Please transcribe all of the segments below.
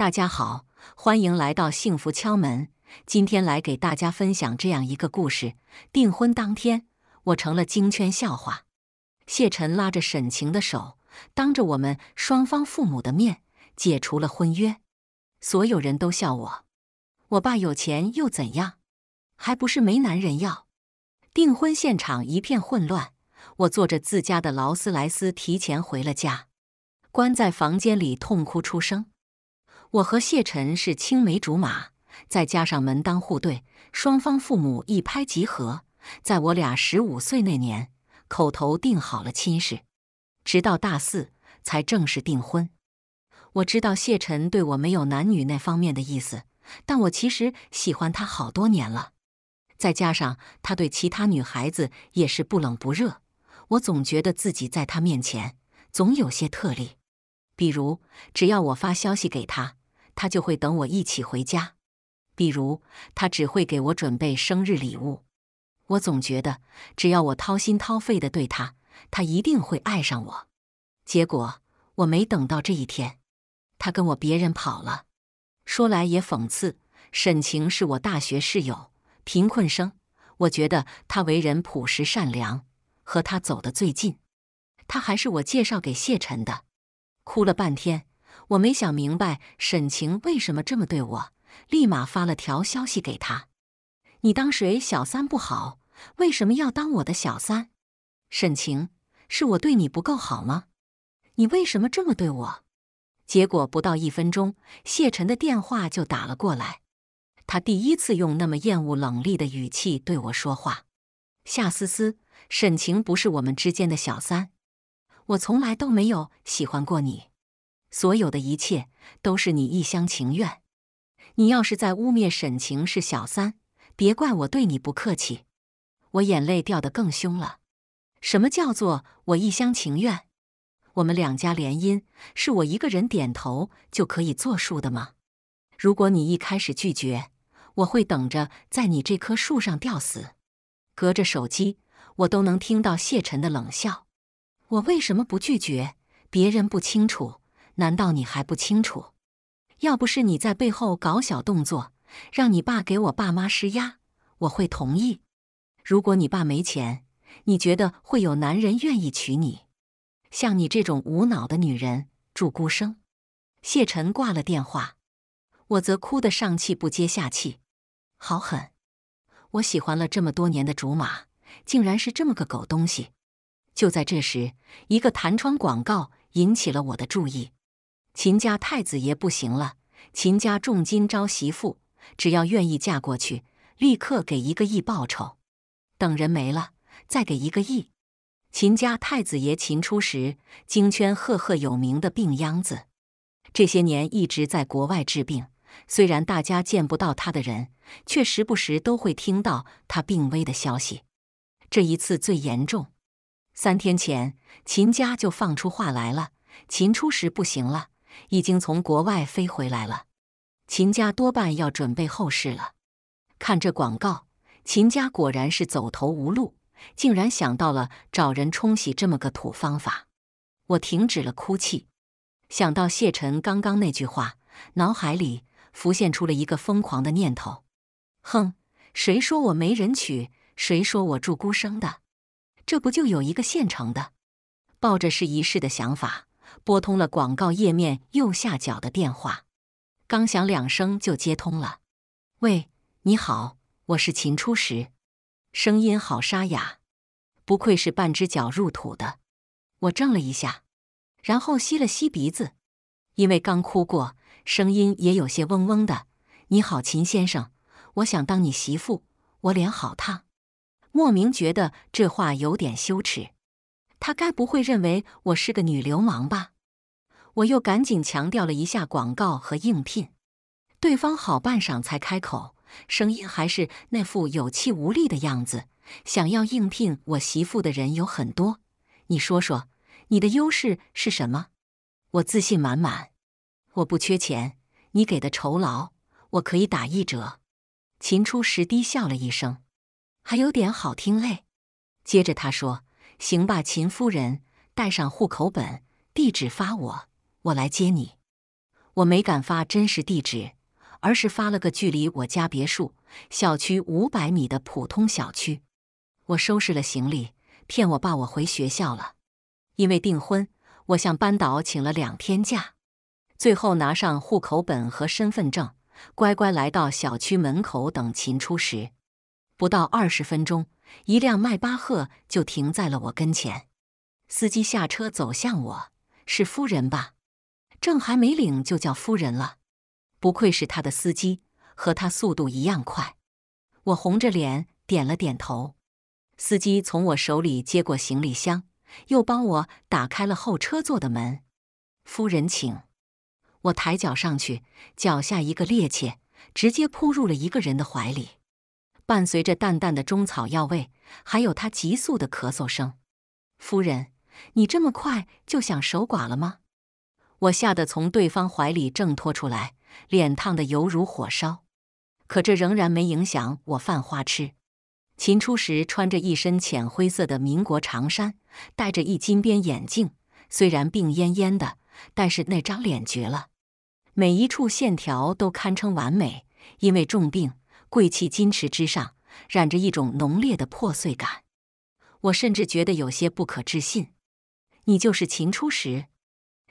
大家好，欢迎来到幸福敲门。今天来给大家分享这样一个故事：订婚当天，我成了京圈笑话。谢晨拉着沈晴的手，当着我们双方父母的面解除了婚约，所有人都笑我。我爸有钱又怎样，还不是没男人要？订婚现场一片混乱，我坐着自家的劳斯莱斯提前回了家，关在房间里痛哭出声。我和谢晨是青梅竹马，再加上门当户对，双方父母一拍即合。在我俩十五岁那年，口头定好了亲事，直到大四才正式订婚。我知道谢晨对我没有男女那方面的意思，但我其实喜欢他好多年了。再加上他对其他女孩子也是不冷不热，我总觉得自己在他面前总有些特例，比如只要我发消息给他。他就会等我一起回家，比如他只会给我准备生日礼物。我总觉得只要我掏心掏肺的对他，他一定会爱上我。结果我没等到这一天，他跟我别人跑了。说来也讽刺，沈晴是我大学室友，贫困生。我觉得他为人朴实善良，和他走得最近。他还是我介绍给谢晨的。哭了半天。我没想明白沈晴为什么这么对我，立马发了条消息给他：“你当谁小三不好？为什么要当我的小三？沈晴，是我对你不够好吗？你为什么这么对我？”结果不到一分钟，谢晨的电话就打了过来，他第一次用那么厌恶冷厉的语气对我说话：“夏思思，沈晴不是我们之间的小三，我从来都没有喜欢过你。”所有的一切都是你一厢情愿。你要是在污蔑沈晴是小三，别怪我对你不客气。我眼泪掉得更凶了。什么叫做我一厢情愿？我们两家联姻是我一个人点头就可以作数的吗？如果你一开始拒绝，我会等着在你这棵树上吊死。隔着手机，我都能听到谢晨的冷笑。我为什么不拒绝？别人不清楚。难道你还不清楚？要不是你在背后搞小动作，让你爸给我爸妈施压，我会同意。如果你爸没钱，你觉得会有男人愿意娶你？像你这种无脑的女人，祝孤生。谢晨挂了电话，我则哭得上气不接下气。好狠！我喜欢了这么多年的竹马，竟然是这么个狗东西！就在这时，一个弹窗广告引起了我的注意。秦家太子爷不行了，秦家重金招媳妇，只要愿意嫁过去，立刻给一个亿报酬。等人没了，再给一个亿。秦家太子爷秦初时，京圈赫赫有名的病秧子，这些年一直在国外治病。虽然大家见不到他的人，却时不时都会听到他病危的消息。这一次最严重，三天前秦家就放出话来了，秦初时不行了。已经从国外飞回来了，秦家多半要准备后事了。看这广告，秦家果然是走投无路，竟然想到了找人冲洗这么个土方法。我停止了哭泣，想到谢晨刚刚那句话，脑海里浮现出了一个疯狂的念头：哼，谁说我没人娶？谁说我住孤生的？这不就有一个现成的？抱着试一试的想法。拨通了广告页面右下角的电话，刚响两声就接通了。喂，你好，我是秦初时，声音好沙哑，不愧是半只脚入土的。我怔了一下，然后吸了吸鼻子，因为刚哭过，声音也有些嗡嗡的。你好，秦先生，我想当你媳妇，我脸好烫，莫名觉得这话有点羞耻。他该不会认为我是个女流氓吧？我又赶紧强调了一下广告和应聘。对方好半晌才开口，声音还是那副有气无力的样子。想要应聘我媳妇的人有很多，你说说，你的优势是什么？我自信满满，我不缺钱，你给的酬劳我可以打一折。秦初时低笑了一声，还有点好听嘞。接着他说。行吧，秦夫人，带上户口本，地址发我，我来接你。我没敢发真实地址，而是发了个距离我家别墅小区五百米的普通小区。我收拾了行李，骗我爸我回学校了，因为订婚，我向班导请了两天假。最后拿上户口本和身份证，乖乖来到小区门口等秦初时。不到二十分钟。一辆迈巴赫就停在了我跟前，司机下车走向我：“是夫人吧？证还没领就叫夫人了，不愧是他的司机，和他速度一样快。”我红着脸点了点头。司机从我手里接过行李箱，又帮我打开了后车座的门：“夫人，请。”我抬脚上去，脚下一个趔趄，直接扑入了一个人的怀里。伴随着淡淡的中草药味，还有他急速的咳嗽声。夫人，你这么快就想守寡了吗？我吓得从对方怀里挣脱出来，脸烫得犹如火烧。可这仍然没影响我犯花痴。秦初时穿着一身浅灰色的民国长衫，戴着一金边眼镜，虽然病恹恹的，但是那张脸绝了，每一处线条都堪称完美。因为重病。贵气矜持之上，染着一种浓烈的破碎感。我甚至觉得有些不可置信，你就是秦初时，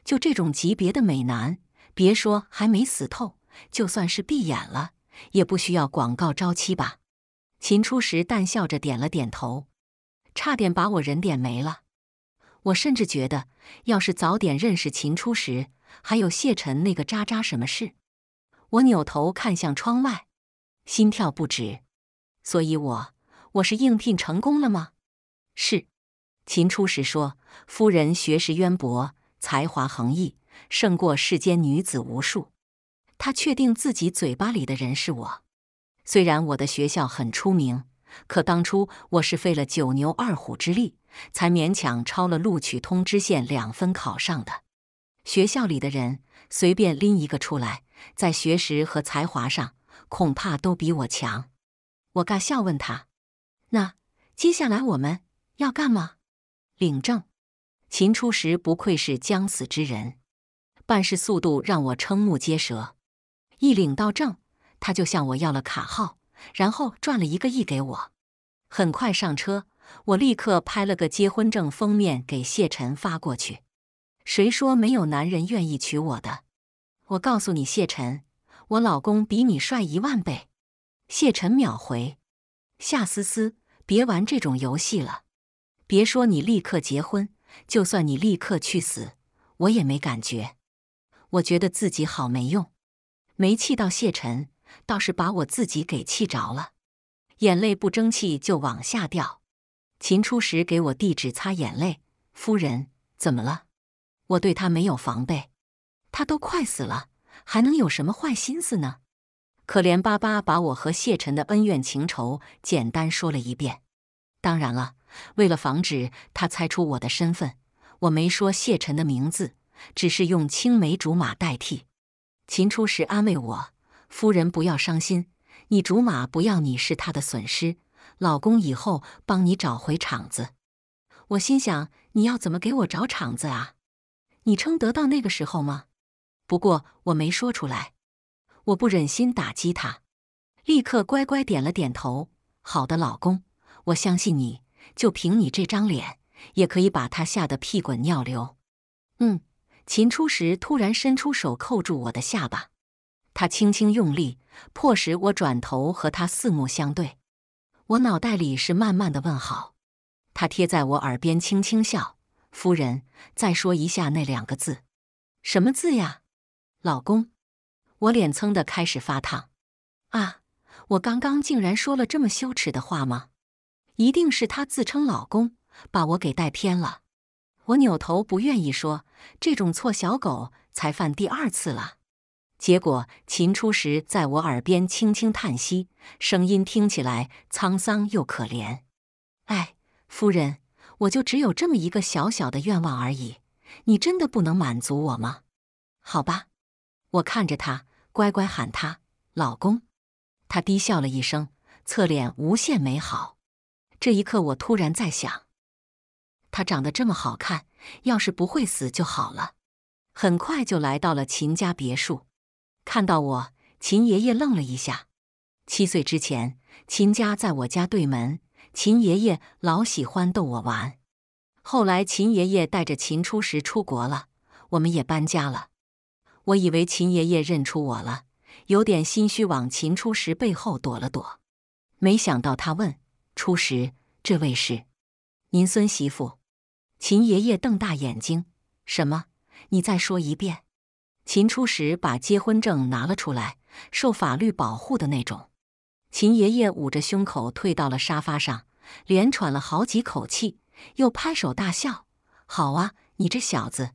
就这种级别的美男，别说还没死透，就算是闭眼了，也不需要广告招妻吧？秦初时淡笑着点了点头，差点把我人点没了。我甚至觉得，要是早点认识秦初时，还有谢晨那个渣渣，什么事？我扭头看向窗外。心跳不止，所以我我是应聘成功了吗？是秦初时说，夫人学识渊博，才华横溢，胜过世间女子无数。他确定自己嘴巴里的人是我。虽然我的学校很出名，可当初我是费了九牛二虎之力，才勉强超了录取通知线两分考上的。学校里的人随便拎一个出来，在学识和才华上。恐怕都比我强，我尬笑问他：“那接下来我们要干嘛？”领证。秦初时不愧是将死之人，办事速度让我瞠目结舌。一领到证，他就向我要了卡号，然后转了一个亿给我。很快上车，我立刻拍了个结婚证封面给谢晨发过去。谁说没有男人愿意娶我的？我告诉你，谢晨。我老公比你帅一万倍，谢晨秒回。夏思思，别玩这种游戏了。别说你立刻结婚，就算你立刻去死，我也没感觉。我觉得自己好没用，没气到谢晨，倒是把我自己给气着了，眼泪不争气就往下掉。秦初时给我递纸擦眼泪，夫人怎么了？我对他没有防备，他都快死了。还能有什么坏心思呢？可怜巴巴把我和谢晨的恩怨情仇简单说了一遍。当然了，为了防止他猜出我的身份，我没说谢晨的名字，只是用青梅竹马代替。秦初时安慰我：“夫人不要伤心，你竹马不要你是他的损失，老公以后帮你找回场子。”我心想：“你要怎么给我找场子啊？你撑得到那个时候吗？”不过我没说出来，我不忍心打击他，立刻乖乖点了点头。好的，老公，我相信你，就凭你这张脸，也可以把他吓得屁滚尿流。嗯，秦初时突然伸出手扣住我的下巴，他轻轻用力，迫使我转头和他四目相对。我脑袋里是慢慢的问好，他贴在我耳边轻轻笑：“夫人，再说一下那两个字，什么字呀？”老公，我脸蹭的开始发烫啊！我刚刚竟然说了这么羞耻的话吗？一定是他自称老公把我给带偏了。我扭头不愿意说这种错，小狗才犯第二次了。结果秦初时在我耳边轻轻叹息，声音听起来沧桑又可怜。哎，夫人，我就只有这么一个小小的愿望而已，你真的不能满足我吗？好吧。我看着他，乖乖喊他老公。他低笑了一声，侧脸无限美好。这一刻，我突然在想，他长得这么好看，要是不会死就好了。很快就来到了秦家别墅，看到我，秦爷爷愣了一下。七岁之前，秦家在我家对门，秦爷爷老喜欢逗我玩。后来，秦爷爷带着秦初时出国了，我们也搬家了。我以为秦爷爷认出我了，有点心虚，往秦初时背后躲了躲。没想到他问：“初时，这位是您孙媳妇？”秦爷爷瞪大眼睛：“什么？你再说一遍。”秦初时把结婚证拿了出来，受法律保护的那种。秦爷爷捂着胸口，退到了沙发上，连喘了好几口气，又拍手大笑：“好啊，你这小子！”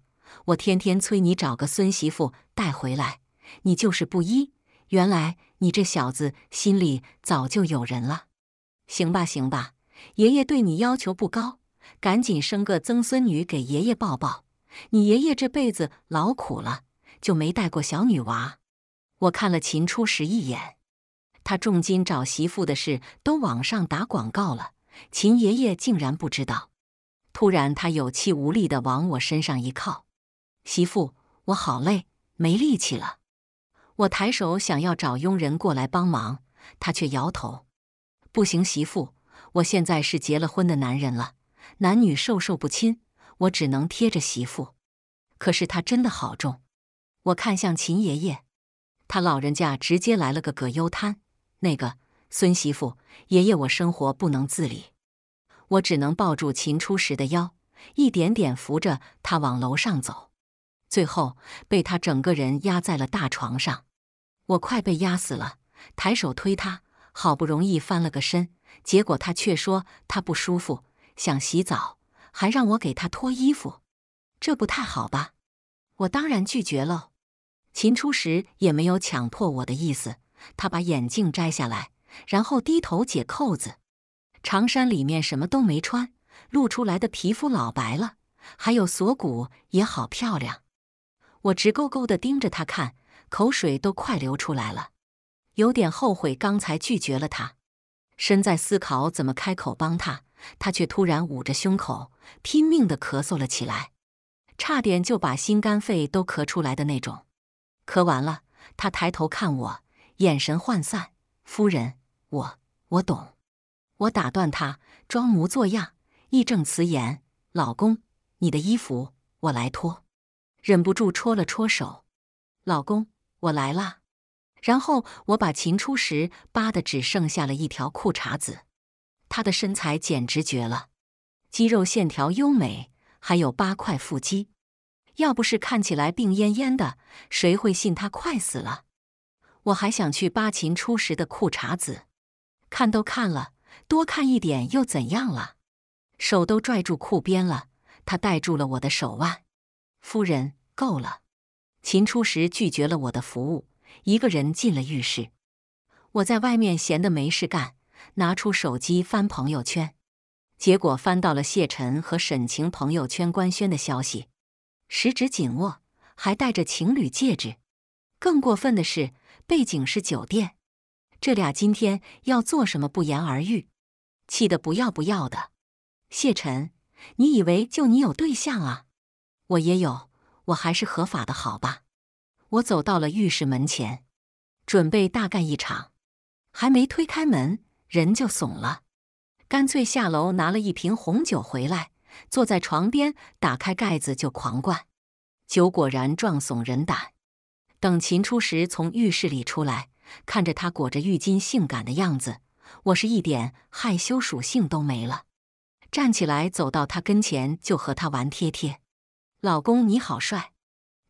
我天天催你找个孙媳妇带回来，你就是不依。原来你这小子心里早就有人了。行吧，行吧，爷爷对你要求不高，赶紧生个曾孙女给爷爷抱抱。你爷爷这辈子老苦了，就没带过小女娃。我看了秦初时一眼，他重金找媳妇的事都网上打广告了，秦爷爷竟然不知道。突然，他有气无力地往我身上一靠。媳妇，我好累，没力气了。我抬手想要找佣人过来帮忙，他却摇头：“不行，媳妇，我现在是结了婚的男人了，男女授受不亲，我只能贴着媳妇。”可是他真的好重。我看向秦爷爷，他老人家直接来了个葛优瘫。那个孙媳妇，爷爷，我生活不能自理，我只能抱住秦初时的腰，一点点扶着他往楼上走。最后被他整个人压在了大床上，我快被压死了，抬手推他，好不容易翻了个身，结果他却说他不舒服，想洗澡，还让我给他脱衣服，这不太好吧？我当然拒绝喽。秦初时也没有强迫我的意思，他把眼镜摘下来，然后低头解扣子，长衫里面什么都没穿，露出来的皮肤老白了，还有锁骨也好漂亮。我直勾勾的盯着他看，口水都快流出来了，有点后悔刚才拒绝了他。身在思考怎么开口帮他，他却突然捂着胸口，拼命的咳嗽了起来，差点就把心肝肺都咳出来的那种。咳完了，他抬头看我，眼神涣散。夫人，我我懂。我打断他，装模作样，义正词严：“老公，你的衣服我来脱。”忍不住戳了戳手，老公，我来啦。然后我把秦初时扒的只剩下了一条裤衩子，他的身材简直绝了，肌肉线条优美，还有八块腹肌。要不是看起来病恹恹的，谁会信他快死了？我还想去扒秦初时的裤衩子，看都看了，多看一点又怎样了？手都拽住裤边了，他带住了我的手腕。夫人够了，秦初时拒绝了我的服务，一个人进了浴室。我在外面闲得没事干，拿出手机翻朋友圈，结果翻到了谢晨和沈晴朋友圈官宣的消息，十指紧握，还戴着情侣戒指。更过分的是，背景是酒店，这俩今天要做什么不言而喻。气得不要不要的，谢晨，你以为就你有对象啊？我也有，我还是合法的好吧。我走到了浴室门前，准备大干一场，还没推开门，人就怂了，干脆下楼拿了一瓶红酒回来，坐在床边打开盖子就狂灌。酒果然壮怂人胆。等秦初时从浴室里出来，看着他裹着浴巾性感的样子，我是一点害羞属性都没了，站起来走到他跟前就和他玩贴贴。老公你好帅，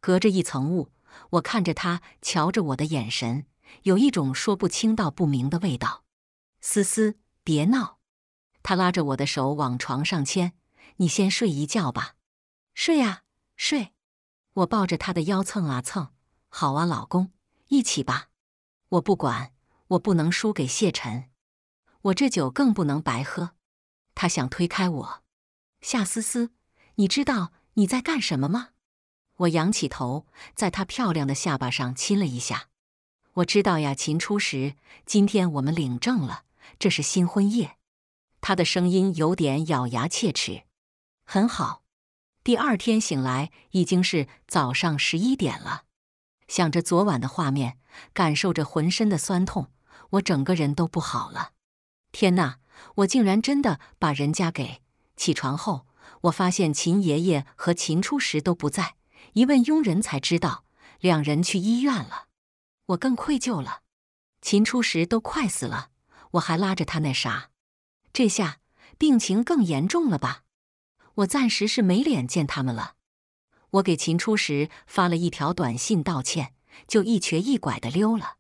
隔着一层雾，我看着他瞧着我的眼神，有一种说不清道不明的味道。思思，别闹！他拉着我的手往床上牵，你先睡一觉吧。睡呀睡！我抱着他的腰蹭啊蹭，好啊，老公，一起吧！我不管，我不能输给谢晨，我这酒更不能白喝。他想推开我，夏思思，你知道。你在干什么吗？我仰起头，在她漂亮的下巴上亲了一下。我知道呀，秦初时，今天我们领证了，这是新婚夜。他的声音有点咬牙切齿。很好。第二天醒来已经是早上十一点了。想着昨晚的画面，感受着浑身的酸痛，我整个人都不好了。天哪，我竟然真的把人家给……起床后。我发现秦爷爷和秦初时都不在，一问佣人才知道，两人去医院了。我更愧疚了，秦初时都快死了，我还拉着他那啥，这下病情更严重了吧？我暂时是没脸见他们了。我给秦初时发了一条短信道歉，就一瘸一拐的溜了。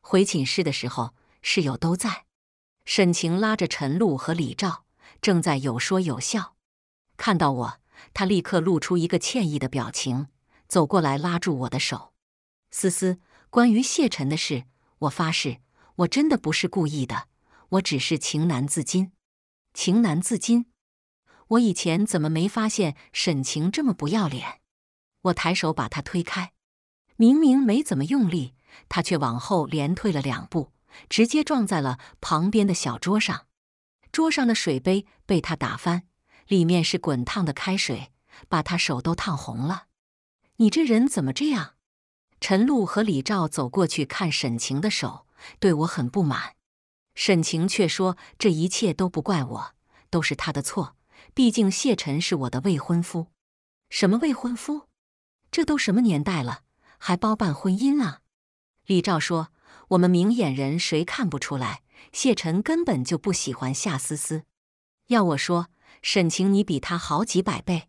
回寝室的时候，室友都在，沈晴拉着陈露和李照，正在有说有笑。看到我，他立刻露出一个歉意的表情，走过来拉住我的手。思思，关于谢晨的事，我发誓，我真的不是故意的，我只是情难自禁。情难自禁？我以前怎么没发现沈晴这么不要脸？我抬手把他推开，明明没怎么用力，他却往后连退了两步，直接撞在了旁边的小桌上，桌上的水杯被他打翻。里面是滚烫的开水，把他手都烫红了。你这人怎么这样？陈露和李照走过去看沈晴的手，对我很不满。沈晴却说：“这一切都不怪我，都是他的错。毕竟谢晨是我的未婚夫。”“什么未婚夫？这都什么年代了，还包办婚姻啊？”李照说：“我们明眼人谁看不出来？谢晨根本就不喜欢夏思思。要我说……”沈晴，你比他好几百倍。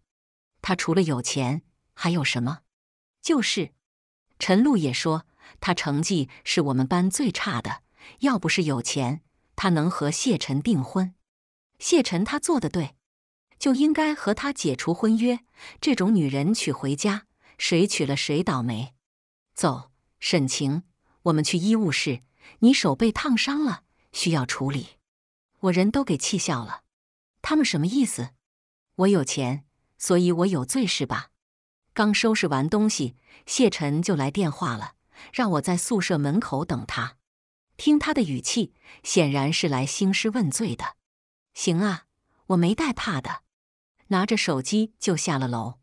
他除了有钱还有什么？就是陈露也说，他成绩是我们班最差的。要不是有钱，他能和谢晨订婚？谢晨他做的对，就应该和他解除婚约。这种女人娶回家，谁娶了谁倒霉。走，沈晴，我们去医务室。你手被烫伤了，需要处理。我人都给气笑了。他们什么意思？我有钱，所以我有罪是吧？刚收拾完东西，谢晨就来电话了，让我在宿舍门口等他。听他的语气，显然是来兴师问罪的。行啊，我没带怕的，拿着手机就下了楼。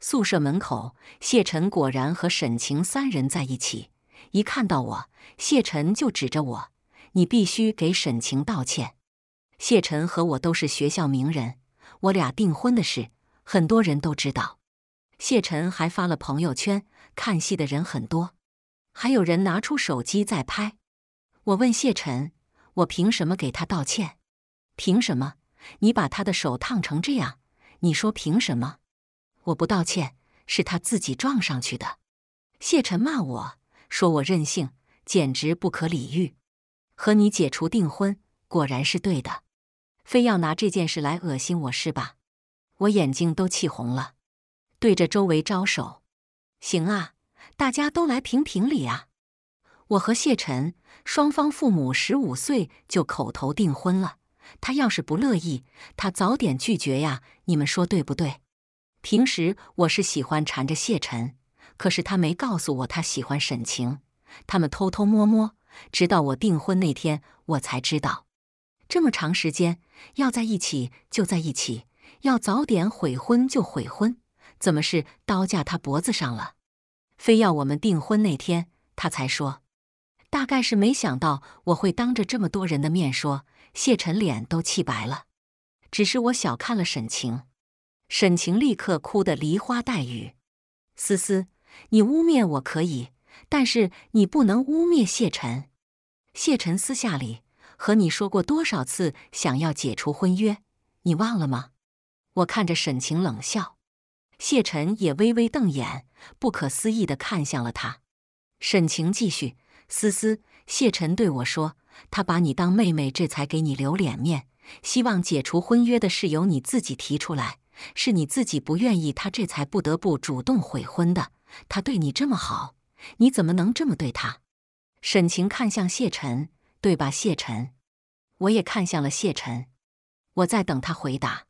宿舍门口，谢晨果然和沈晴三人在一起。一看到我，谢晨就指着我：“你必须给沈晴道歉。”谢晨和我都是学校名人，我俩订婚的事很多人都知道。谢晨还发了朋友圈，看戏的人很多，还有人拿出手机在拍。我问谢晨：“我凭什么给他道歉？凭什么你把他的手烫成这样？你说凭什么？”我不道歉，是他自己撞上去的。谢晨骂我说：“我任性，简直不可理喻。”和你解除订婚，果然是对的。非要拿这件事来恶心我是吧？我眼睛都气红了，对着周围招手：“行啊，大家都来评评理啊！”我和谢晨双方父母十五岁就口头订婚了，他要是不乐意，他早点拒绝呀！你们说对不对？平时我是喜欢缠着谢晨，可是他没告诉我他喜欢沈晴，他们偷偷摸摸，直到我订婚那天我才知道。这么长时间要在一起就在一起，要早点悔婚就悔婚，怎么是刀架他脖子上了？非要我们订婚那天他才说，大概是没想到我会当着这么多人的面说。谢晨脸都气白了，只是我小看了沈晴。沈晴立刻哭得梨花带雨。思思，你污蔑我可以，但是你不能污蔑谢晨。谢晨私下里。和你说过多少次想要解除婚约，你忘了吗？我看着沈晴冷笑，谢晨也微微瞪眼，不可思议的看向了他。沈晴继续，思思，谢晨对我说，他把你当妹妹，这才给你留脸面，希望解除婚约的事由你自己提出来，是你自己不愿意，他这才不得不主动悔婚的。他对你这么好，你怎么能这么对他？沈晴看向谢晨。对吧，谢晨？我也看向了谢晨，我在等他回答。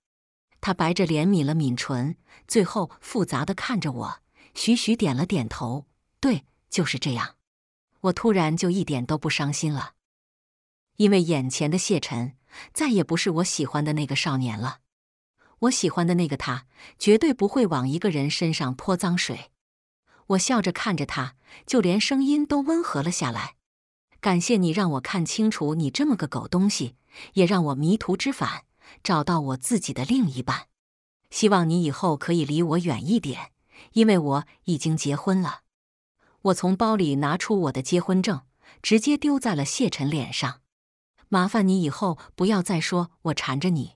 他白着脸抿了抿唇，最后复杂的看着我，徐徐点了点头：“对，就是这样。”我突然就一点都不伤心了，因为眼前的谢晨再也不是我喜欢的那个少年了。我喜欢的那个他，绝对不会往一个人身上泼脏水。我笑着看着他，就连声音都温和了下来。感谢你让我看清楚你这么个狗东西，也让我迷途知返，找到我自己的另一半。希望你以后可以离我远一点，因为我已经结婚了。我从包里拿出我的结婚证，直接丢在了谢晨脸上。麻烦你以后不要再说我缠着你。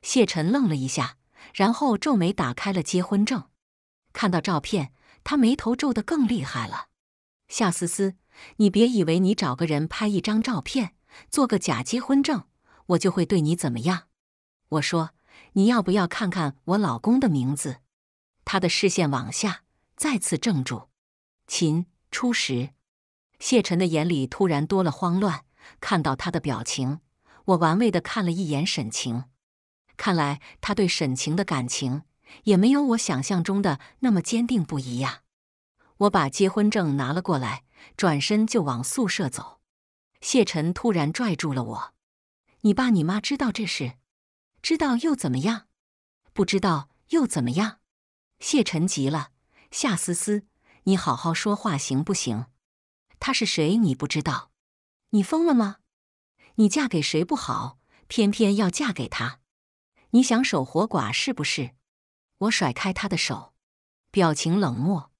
谢晨愣了一下，然后皱眉打开了结婚证，看到照片，他眉头皱得更厉害了。夏思思。你别以为你找个人拍一张照片，做个假结婚证，我就会对你怎么样。我说，你要不要看看我老公的名字？他的视线往下，再次怔住。秦初时，谢晨的眼里突然多了慌乱。看到他的表情，我玩味地看了一眼沈晴。看来他对沈晴的感情也没有我想象中的那么坚定不移呀。我把结婚证拿了过来。转身就往宿舍走，谢晨突然拽住了我：“你爸你妈知道这事，知道又怎么样？不知道又怎么样？”谢晨急了：“夏思思，你好好说话行不行？他是谁你不知道？你疯了吗？你嫁给谁不好，偏偏要嫁给他？你想守活寡是不是？”我甩开他的手，表情冷漠：“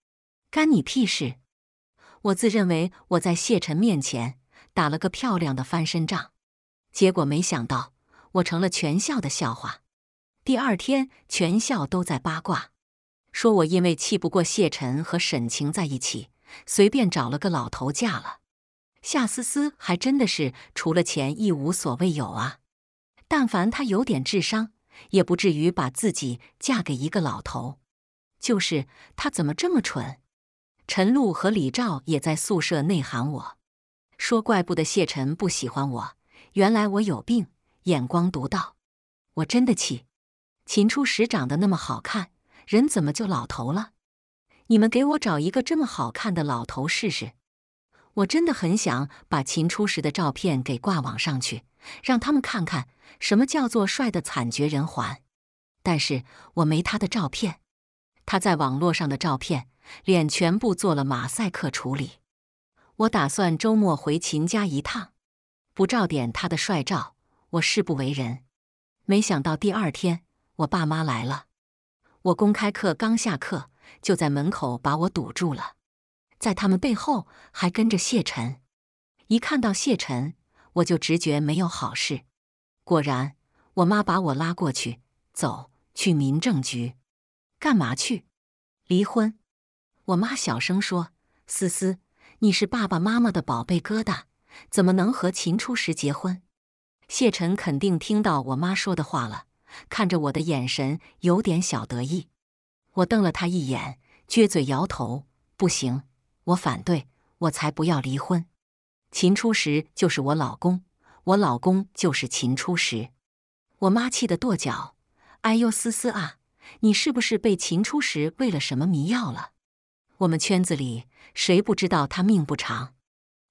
干你屁事！”我自认为我在谢晨面前打了个漂亮的翻身仗，结果没想到我成了全校的笑话。第二天，全校都在八卦，说我因为气不过谢晨和沈晴在一起，随便找了个老头嫁了。夏思思还真的是除了钱一无所谓有啊！但凡她有点智商，也不至于把自己嫁给一个老头。就是她怎么这么蠢？陈露和李照也在宿舍内涵我，说：“怪不得谢晨不喜欢我，原来我有病，眼光独到。”我真的气，秦初时长得那么好看，人怎么就老头了？你们给我找一个这么好看的老头试试！我真的很想把秦初时的照片给挂网上去，让他们看看什么叫做帅的惨绝人寰。但是我没他的照片，他在网络上的照片。脸全部做了马赛克处理。我打算周末回秦家一趟，不照点他的帅照，我誓不为人。没想到第二天我爸妈来了，我公开课刚下课，就在门口把我堵住了，在他们背后还跟着谢晨。一看到谢晨，我就直觉没有好事。果然，我妈把我拉过去，走去民政局，干嘛去？离婚。我妈小声说：“思思，你是爸爸妈妈的宝贝疙瘩，怎么能和秦初时结婚？”谢晨肯定听到我妈说的话了，看着我的眼神有点小得意。我瞪了他一眼，撅嘴摇头：“不行，我反对，我才不要离婚。秦初时就是我老公，我老公就是秦初时。”我妈气得跺脚：“哎呦，思思啊，你是不是被秦初时喂了什么迷药了？”我们圈子里谁不知道他命不长？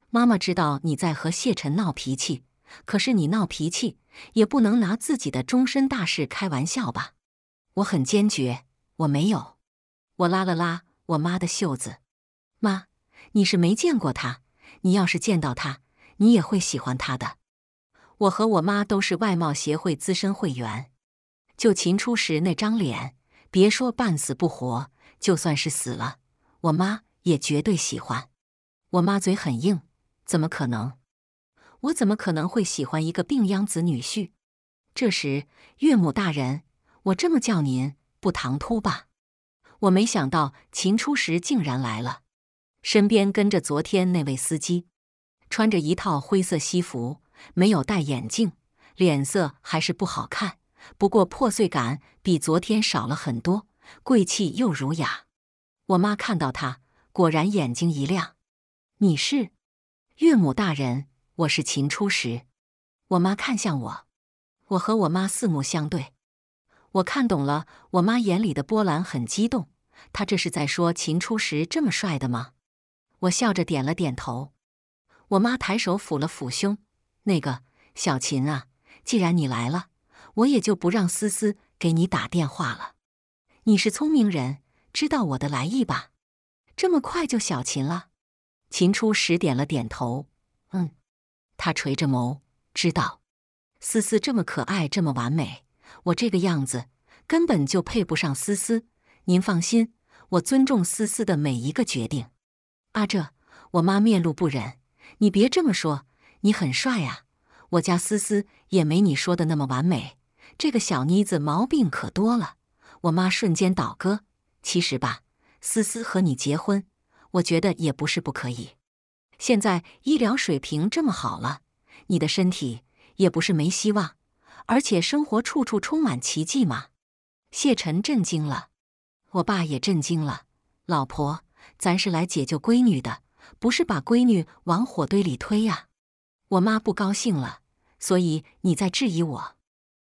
妈妈知道你在和谢晨闹脾气，可是你闹脾气也不能拿自己的终身大事开玩笑吧？我很坚决，我没有。我拉了拉我妈的袖子，妈，你是没见过他，你要是见到他，你也会喜欢他的。我和我妈都是外貌协会资深会员，就秦初时那张脸，别说半死不活，就算是死了。我妈也绝对喜欢，我妈嘴很硬，怎么可能？我怎么可能会喜欢一个病秧子女婿？这时，岳母大人，我这么叫您不唐突吧？我没想到秦初时竟然来了，身边跟着昨天那位司机，穿着一套灰色西服，没有戴眼镜，脸色还是不好看，不过破碎感比昨天少了很多，贵气又儒雅。我妈看到他，果然眼睛一亮。你是岳母大人，我是秦初时。我妈看向我，我和我妈四目相对。我看懂了，我妈眼里的波澜很激动。她这是在说秦初时这么帅的吗？我笑着点了点头。我妈抬手抚了抚胸，那个小秦啊，既然你来了，我也就不让思思给你打电话了。你是聪明人。知道我的来意吧？这么快就小秦了？秦初时点了点头，嗯，他垂着眸，知道思思这么可爱，这么完美，我这个样子根本就配不上思思。您放心，我尊重思思的每一个决定。阿哲，我妈面露不忍，你别这么说，你很帅啊！我家思思也没你说的那么完美，这个小妮子毛病可多了。我妈瞬间倒戈。其实吧，思思和你结婚，我觉得也不是不可以。现在医疗水平这么好了，你的身体也不是没希望，而且生活处处充满奇迹嘛。谢晨震惊了，我爸也震惊了。老婆，咱是来解救闺女的，不是把闺女往火堆里推呀！我妈不高兴了，所以你在质疑我？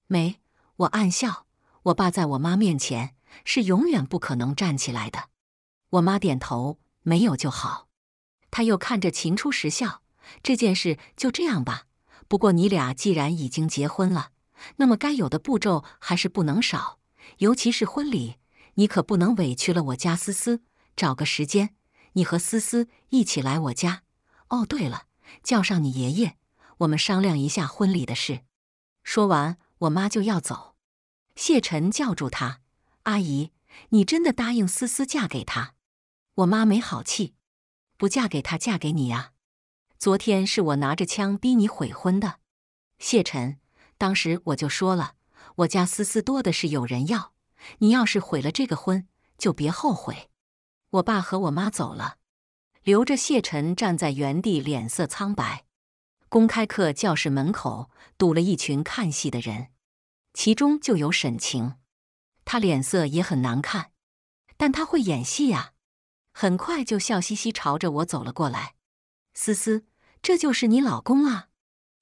没，我暗笑。我爸在我妈面前。是永远不可能站起来的。我妈点头，没有就好。她又看着秦初时笑。这件事就这样吧。不过你俩既然已经结婚了，那么该有的步骤还是不能少，尤其是婚礼，你可不能委屈了我家思思。找个时间，你和思思一起来我家。哦，对了，叫上你爷爷，我们商量一下婚礼的事。说完，我妈就要走。谢晨叫住她。阿姨，你真的答应思思嫁给他？我妈没好气：“不嫁给他，嫁给你啊！昨天是我拿着枪逼你悔婚的。”谢晨，当时我就说了，我家思思多的是有人要，你要是毁了这个婚，就别后悔。我爸和我妈走了，留着谢晨站在原地，脸色苍白。公开课教室门口堵了一群看戏的人，其中就有沈晴。他脸色也很难看，但他会演戏啊，很快就笑嘻嘻朝着我走了过来。思思，这就是你老公啊？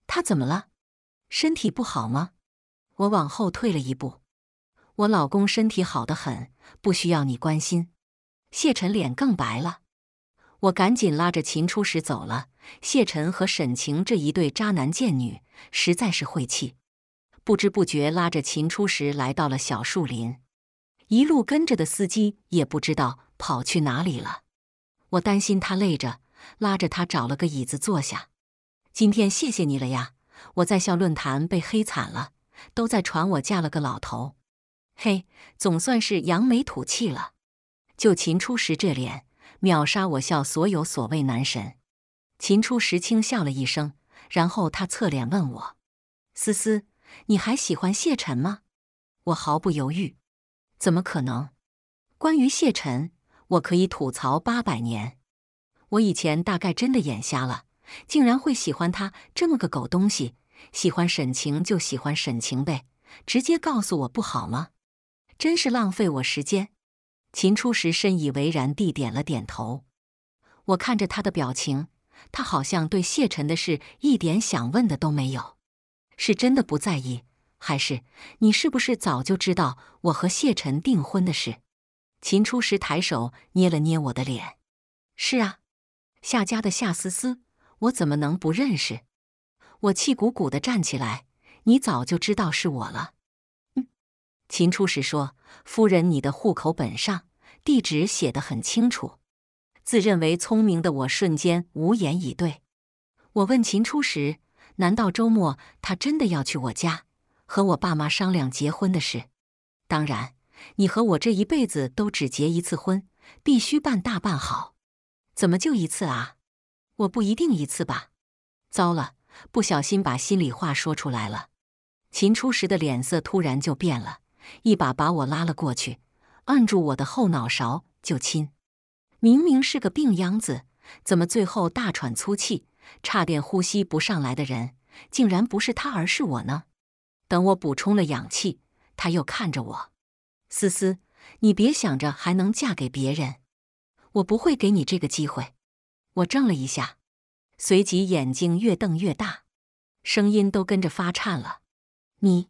他怎么了？身体不好吗？我往后退了一步。我老公身体好的很，不需要你关心。谢晨脸更白了，我赶紧拉着秦初时走了。谢晨和沈晴这一对渣男贱女，实在是晦气。不知不觉拉着秦初时来到了小树林，一路跟着的司机也不知道跑去哪里了。我担心他累着，拉着他找了个椅子坐下。今天谢谢你了呀！我在校论坛被黑惨了，都在传我嫁了个老头。嘿，总算是扬眉吐气了。就秦初时这脸，秒杀我校所有所谓男神。秦初时轻笑了一声，然后他侧脸问我：“思思。”你还喜欢谢晨吗？我毫不犹豫。怎么可能？关于谢晨，我可以吐槽八百年。我以前大概真的眼瞎了，竟然会喜欢他这么个狗东西。喜欢沈晴就喜欢沈晴呗，直接告诉我不好吗？真是浪费我时间。秦初时深以为然地点了点头。我看着他的表情，他好像对谢晨的事一点想问的都没有。是真的不在意，还是你是不是早就知道我和谢晨订婚的事？秦初时抬手捏了捏我的脸。是啊，夏家的夏思思，我怎么能不认识？我气鼓鼓地站起来。你早就知道是我了。嗯，秦初时说：“夫人，你的户口本上地址写得很清楚。”自认为聪明的我瞬间无言以对。我问秦初时。难道周末他真的要去我家和我爸妈商量结婚的事？当然，你和我这一辈子都只结一次婚，必须办大办好。怎么就一次啊？我不一定一次吧。糟了，不小心把心里话说出来了。秦初时的脸色突然就变了，一把把我拉了过去，按住我的后脑勺就亲。明明是个病秧子，怎么最后大喘粗气？差点呼吸不上来的人，竟然不是他，而是我呢？等我补充了氧气，他又看着我：“思思，你别想着还能嫁给别人，我不会给你这个机会。”我怔了一下，随即眼睛越瞪越大，声音都跟着发颤了：“你，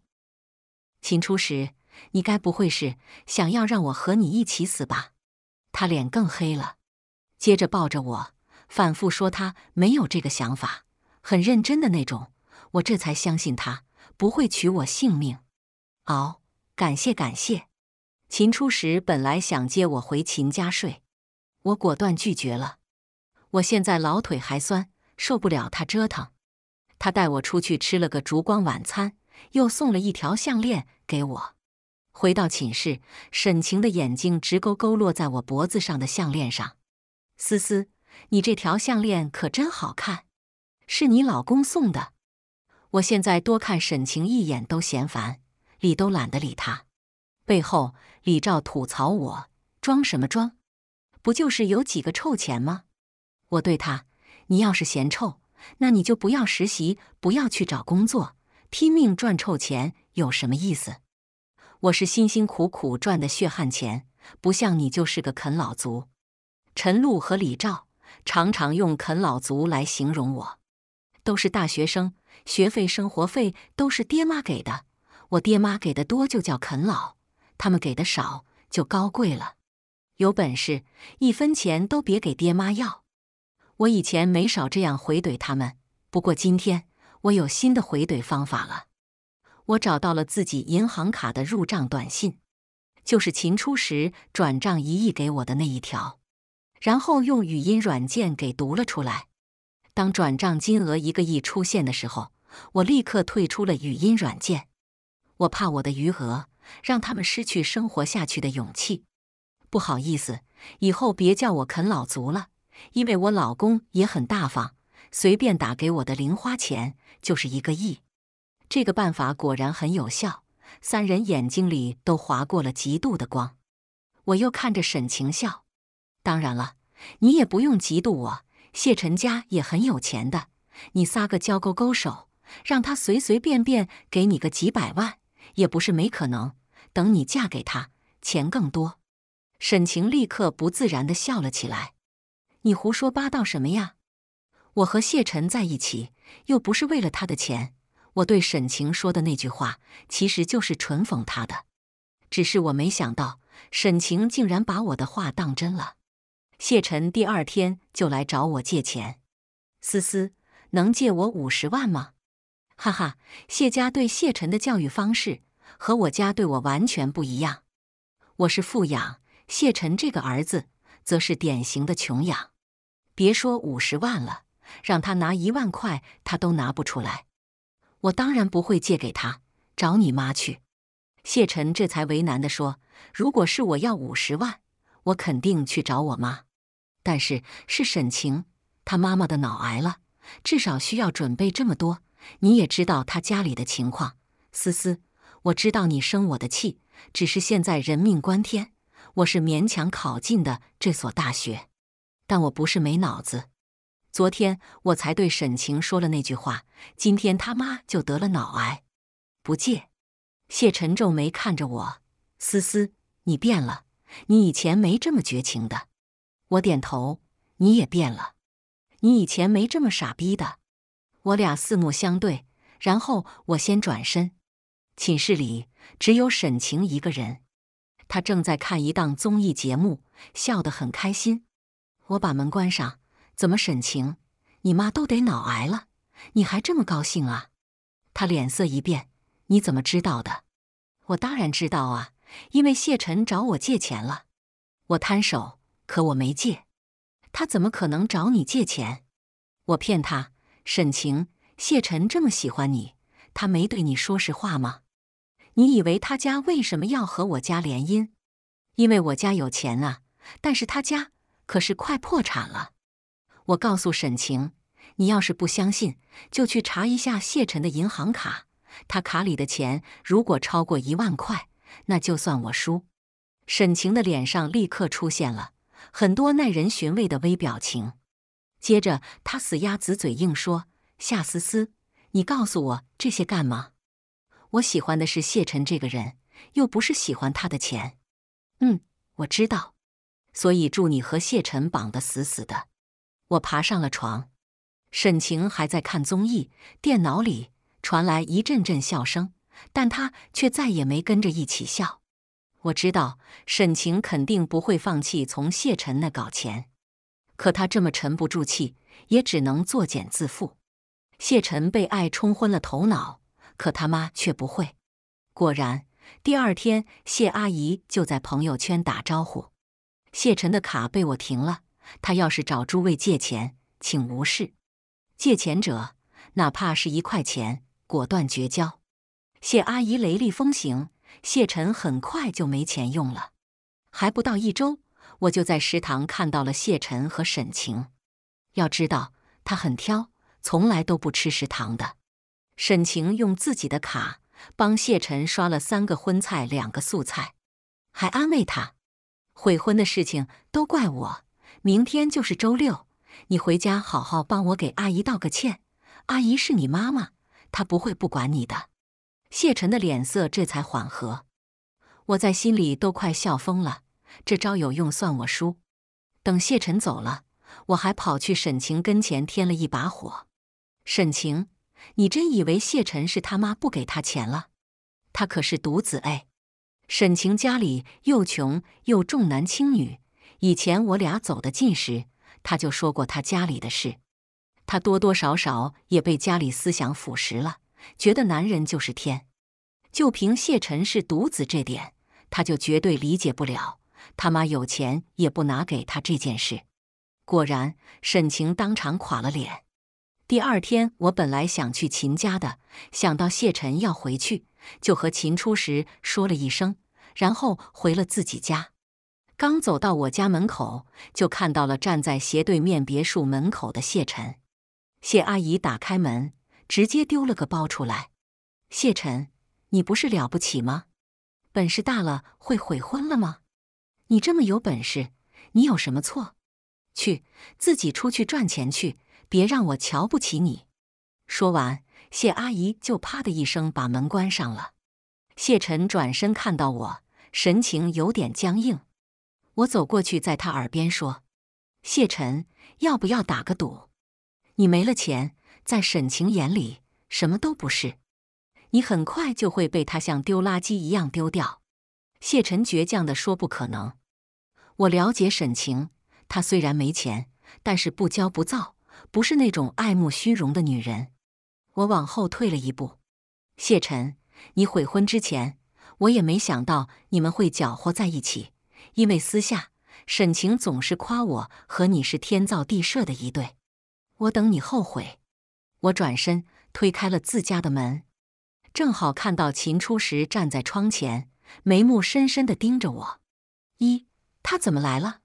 秦初时，你该不会是想要让我和你一起死吧？”他脸更黑了，接着抱着我。反复说他没有这个想法，很认真的那种，我这才相信他不会取我性命。哦，感谢感谢。秦初时本来想接我回秦家睡，我果断拒绝了。我现在老腿还酸，受不了他折腾。他带我出去吃了个烛光晚餐，又送了一条项链给我。回到寝室，沈晴的眼睛直勾勾落在我脖子上的项链上，思思。你这条项链可真好看，是你老公送的。我现在多看沈晴一眼都嫌烦，理都懒得理他。背后，李照吐槽我：“装什么装？不就是有几个臭钱吗？”我对他：“你要是嫌臭，那你就不要实习，不要去找工作，拼命赚臭钱有什么意思？我是辛辛苦苦赚的血汗钱，不像你就是个啃老族。”陈露和李照。常常用“啃老族”来形容我，都是大学生，学费、生活费都是爹妈给的。我爹妈给的多就叫啃老，他们给的少就高贵了。有本事，一分钱都别给爹妈要。我以前没少这样回怼他们，不过今天我有新的回怼方法了。我找到了自己银行卡的入账短信，就是秦初时转账一亿给我的那一条。然后用语音软件给读了出来。当转账金额一个亿出现的时候，我立刻退出了语音软件。我怕我的余额让他们失去生活下去的勇气。不好意思，以后别叫我啃老族了，因为我老公也很大方，随便打给我的零花钱就是一个亿。这个办法果然很有效，三人眼睛里都划过了嫉妒的光。我又看着沈晴笑。当然了，你也不用嫉妒我，谢晨家也很有钱的。你撒个娇，勾勾手，让他随随便便给你个几百万，也不是没可能。等你嫁给他，钱更多。沈晴立刻不自然的笑了起来：“你胡说八道什么呀？我和谢晨在一起，又不是为了他的钱。我对沈晴说的那句话，其实就是纯讽他的。只是我没想到，沈晴竟然把我的话当真了。”谢晨第二天就来找我借钱，思思，能借我五十万吗？哈哈，谢家对谢晨的教育方式和我家对我完全不一样，我是富养，谢晨这个儿子则是典型的穷养。别说五十万了，让他拿一万块他都拿不出来，我当然不会借给他，找你妈去。谢晨这才为难地说：“如果是我要五十万，我肯定去找我妈。”但是是沈晴，她妈妈的脑癌了，至少需要准备这么多。你也知道她家里的情况，思思，我知道你生我的气，只是现在人命关天，我是勉强考进的这所大学，但我不是没脑子。昨天我才对沈晴说了那句话，今天他妈就得了脑癌，不借。谢晨皱眉看着我，思思，你变了，你以前没这么绝情的。我点头，你也变了，你以前没这么傻逼的。我俩四目相对，然后我先转身。寝室里只有沈晴一个人，她正在看一档综艺节目，笑得很开心。我把门关上，怎么，沈晴，你妈都得脑癌了，你还这么高兴啊？她脸色一变，你怎么知道的？我当然知道啊，因为谢晨找我借钱了。我摊手。可我没借，他怎么可能找你借钱？我骗他。沈晴，谢晨这么喜欢你，他没对你说实话吗？你以为他家为什么要和我家联姻？因为我家有钱啊。但是他家可是快破产了。我告诉沈晴，你要是不相信，就去查一下谢晨的银行卡。他卡里的钱如果超过一万块，那就算我输。沈晴的脸上立刻出现了。很多耐人寻味的微表情。接着，他死鸭子嘴硬说：“夏思思，你告诉我这些干嘛？我喜欢的是谢晨这个人，又不是喜欢他的钱。”嗯，我知道。所以，祝你和谢晨绑得死死的。我爬上了床，沈晴还在看综艺，电脑里传来一阵阵笑声，但她却再也没跟着一起笑。我知道沈晴肯定不会放弃从谢晨那搞钱，可他这么沉不住气，也只能作茧自缚。谢晨被爱冲昏了头脑，可他妈却不会。果然，第二天谢阿姨就在朋友圈打招呼：“谢晨的卡被我停了，他要是找诸位借钱，请无视；借钱者，哪怕是一块钱，果断绝交。”谢阿姨雷厉风行。谢晨很快就没钱用了，还不到一周，我就在食堂看到了谢晨和沈晴。要知道，他很挑，从来都不吃食堂的。沈晴用自己的卡帮谢晨刷了三个荤菜，两个素菜，还安慰他：“悔婚的事情都怪我。明天就是周六，你回家好好帮我给阿姨道个歉。阿姨是你妈妈，她不会不管你的。”谢晨的脸色这才缓和，我在心里都快笑疯了。这招有用，算我输。等谢晨走了，我还跑去沈晴跟前添了一把火。沈晴，你真以为谢晨是他妈不给他钱了？他可是独子哎。沈晴家里又穷又重男轻女，以前我俩走得近时，他就说过他家里的事。他多多少少也被家里思想腐蚀了。觉得男人就是天，就凭谢晨是独子这点，他就绝对理解不了他妈有钱也不拿给他这件事。果然，沈晴当场垮了脸。第二天，我本来想去秦家的，想到谢晨要回去，就和秦初时说了一声，然后回了自己家。刚走到我家门口，就看到了站在斜对面别墅门口的谢晨。谢阿姨打开门。直接丢了个包出来，谢晨，你不是了不起吗？本事大了会悔婚了吗？你这么有本事，你有什么错？去自己出去赚钱去，别让我瞧不起你。说完，谢阿姨就啪的一声把门关上了。谢晨转身看到我，神情有点僵硬。我走过去，在他耳边说：“谢晨，要不要打个赌？你没了钱。”在沈晴眼里什么都不是，你很快就会被他像丢垃圾一样丢掉。谢晨倔强地说：“不可能，我了解沈晴，她虽然没钱，但是不骄不躁，不是那种爱慕虚荣的女人。”我往后退了一步。谢晨，你悔婚之前，我也没想到你们会搅和在一起。因为私下，沈晴总是夸我和你是天造地设的一对。我等你后悔。我转身推开了自家的门，正好看到秦初时站在窗前，眉目深深的盯着我。一，他怎么来了？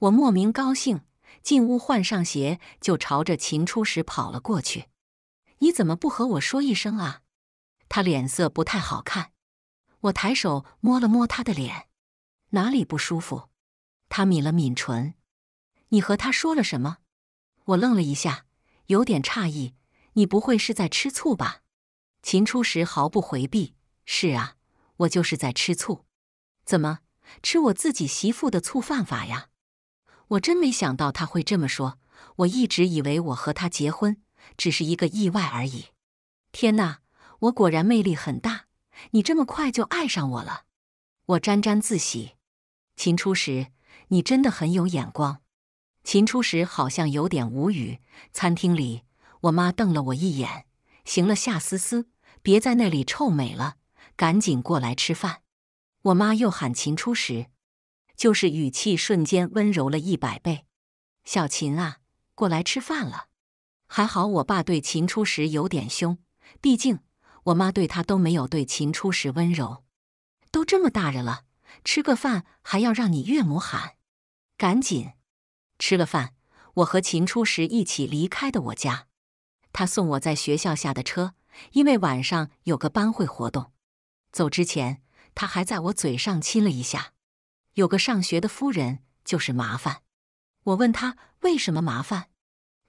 我莫名高兴，进屋换上鞋，就朝着秦初时跑了过去。你怎么不和我说一声啊？他脸色不太好看。我抬手摸了摸他的脸，哪里不舒服？他抿了抿唇。你和他说了什么？我愣了一下。有点诧异，你不会是在吃醋吧？秦初时毫不回避。是啊，我就是在吃醋。怎么吃我自己媳妇的醋犯法呀？我真没想到他会这么说。我一直以为我和他结婚只是一个意外而已。天哪，我果然魅力很大，你这么快就爱上我了。我沾沾自喜。秦初时，你真的很有眼光。秦初时好像有点无语。餐厅里，我妈瞪了我一眼：“行了，夏思思，别在那里臭美了，赶紧过来吃饭。”我妈又喊秦初时，就是语气瞬间温柔了一百倍：“小秦啊，过来吃饭了。”还好我爸对秦初时有点凶，毕竟我妈对他都没有对秦初时温柔。都这么大人了，吃个饭还要让你岳母喊，赶紧。吃了饭，我和秦初时一起离开的我家。他送我在学校下的车，因为晚上有个班会活动。走之前，他还在我嘴上亲了一下。有个上学的夫人就是麻烦。我问他为什么麻烦，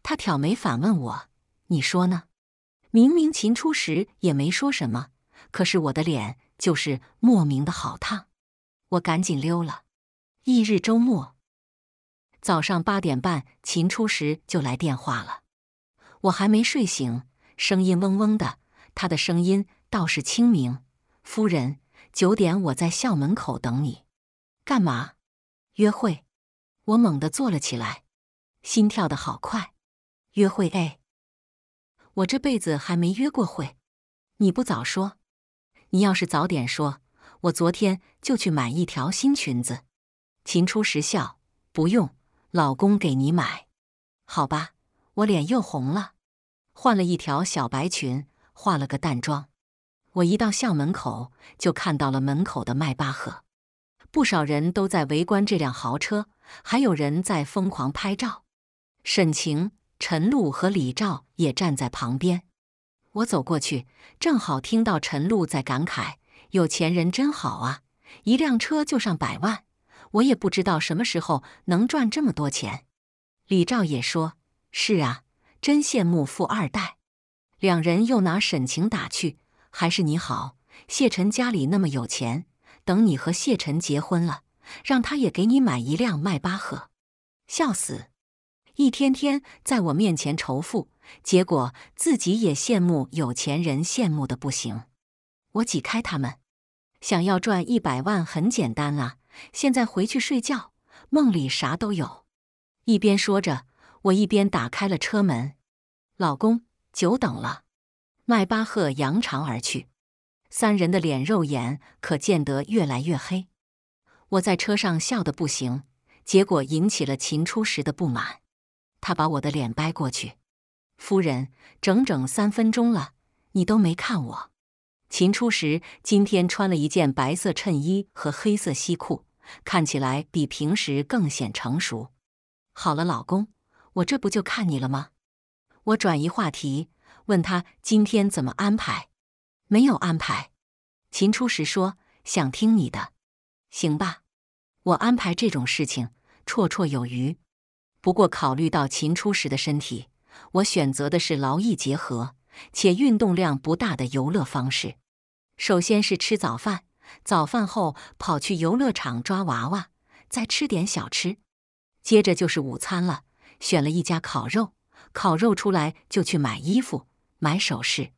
他挑眉反问我：“你说呢？”明明秦初时也没说什么，可是我的脸就是莫名的好烫。我赶紧溜了。翌日周末。早上八点半，秦初时就来电话了。我还没睡醒，声音嗡嗡的。他的声音倒是清明。夫人，九点我在校门口等你。干嘛？约会？我猛地坐了起来，心跳的好快。约会？哎，我这辈子还没约过会。你不早说？你要是早点说，我昨天就去买一条新裙子。秦初时笑，不用。老公给你买，好吧，我脸又红了，换了一条小白裙，化了个淡妆。我一到校门口，就看到了门口的迈巴赫，不少人都在围观这辆豪车，还有人在疯狂拍照。沈晴、陈露和李照也站在旁边。我走过去，正好听到陈露在感慨：“有钱人真好啊，一辆车就上百万。”我也不知道什么时候能赚这么多钱。李兆也说：“是啊，真羡慕富二代。”两人又拿沈晴打趣：“还是你好，谢晨家里那么有钱，等你和谢晨结婚了，让他也给你买一辆迈巴赫。”笑死！一天天在我面前仇富，结果自己也羡慕有钱人，羡慕的不行。我挤开他们，想要赚一百万很简单啊。现在回去睡觉，梦里啥都有。一边说着，我一边打开了车门。老公，久等了。迈巴赫扬长而去，三人的脸肉眼可见得越来越黑。我在车上笑得不行，结果引起了秦初时的不满。他把我的脸掰过去，夫人，整整三分钟了，你都没看我。秦初时今天穿了一件白色衬衣和黑色西裤，看起来比平时更显成熟。好了，老公，我这不就看你了吗？我转移话题，问他今天怎么安排。没有安排，秦初时说想听你的。行吧，我安排这种事情绰绰有余。不过考虑到秦初时的身体，我选择的是劳逸结合且运动量不大的游乐方式。首先是吃早饭，早饭后跑去游乐场抓娃娃，再吃点小吃，接着就是午餐了，选了一家烤肉，烤肉出来就去买衣服、买首饰，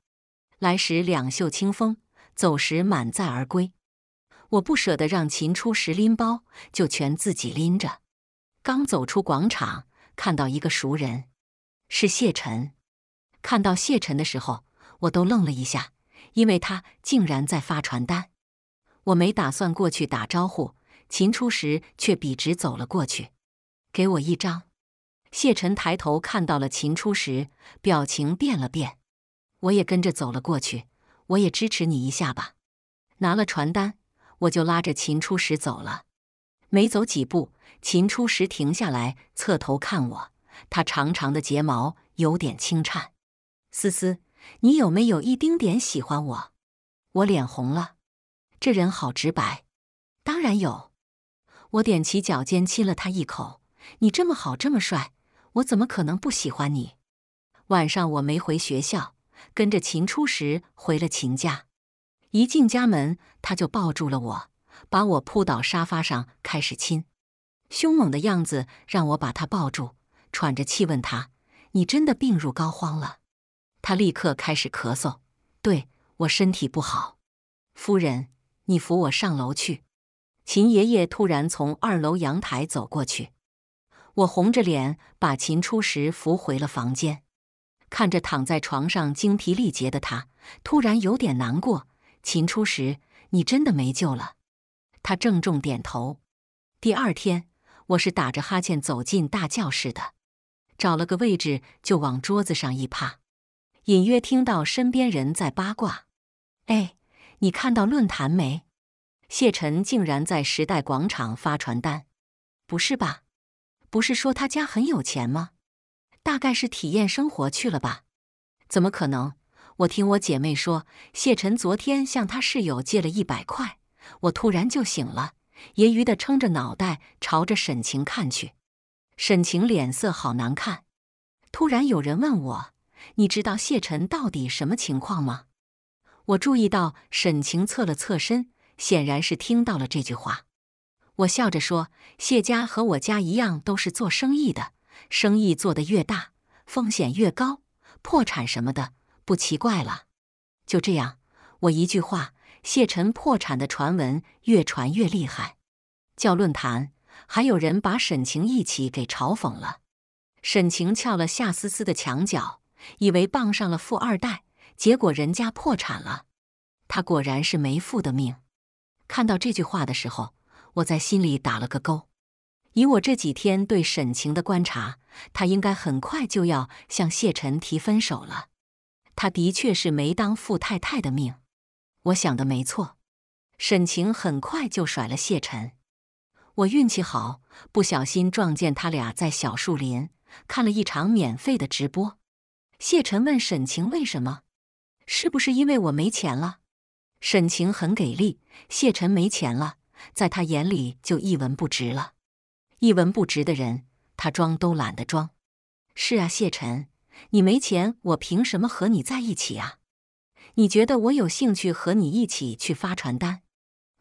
来时两袖清风，走时满载而归。我不舍得让秦初时拎包，就全自己拎着。刚走出广场，看到一个熟人，是谢晨。看到谢晨的时候，我都愣了一下。因为他竟然在发传单，我没打算过去打招呼。秦初时却笔直走了过去，给我一张。谢晨抬头看到了秦初时，表情变了变。我也跟着走了过去，我也支持你一下吧。拿了传单，我就拉着秦初时走了。没走几步，秦初时停下来，侧头看我。他长长的睫毛有点轻颤，思思。你有没有一丁点喜欢我？我脸红了，这人好直白。当然有，我踮起脚尖亲了他一口。你这么好，这么帅，我怎么可能不喜欢你？晚上我没回学校，跟着秦初时回了秦家。一进家门，他就抱住了我，把我扑倒沙发上开始亲。凶猛的样子让我把他抱住，喘着气问他：“你真的病入膏肓了？”他立刻开始咳嗽，对我身体不好。夫人，你扶我上楼去。秦爷爷突然从二楼阳台走过去，我红着脸把秦初时扶回了房间，看着躺在床上精疲力竭的他，突然有点难过。秦初时，你真的没救了。他郑重点头。第二天，我是打着哈欠走进大教室的，找了个位置就往桌子上一趴。隐约听到身边人在八卦：“哎，你看到论坛没？谢晨竟然在时代广场发传单，不是吧？不是说他家很有钱吗？大概是体验生活去了吧？怎么可能？我听我姐妹说，谢晨昨天向他室友借了一百块。”我突然就醒了，揶揄的撑着脑袋朝着沈晴看去。沈晴脸色好难看。突然有人问我。你知道谢晨到底什么情况吗？我注意到沈晴侧了侧身，显然是听到了这句话。我笑着说：“谢家和我家一样，都是做生意的，生意做得越大，风险越高，破产什么的不奇怪了。”就这样，我一句话，谢晨破产的传闻越传越厉害，叫论坛还有人把沈晴一起给嘲讽了。沈晴撬了夏思思的墙角。以为傍上了富二代，结果人家破产了。他果然是没富的命。看到这句话的时候，我在心里打了个勾。以我这几天对沈晴的观察，她应该很快就要向谢晨提分手了。她的确是没当富太太的命。我想的没错，沈晴很快就甩了谢晨。我运气好，不小心撞见他俩在小树林看了一场免费的直播。谢晨问沈晴：“为什么？是不是因为我没钱了？”沈晴很给力。谢晨没钱了，在他眼里就一文不值了。一文不值的人，他装都懒得装。是啊，谢晨，你没钱，我凭什么和你在一起啊？你觉得我有兴趣和你一起去发传单？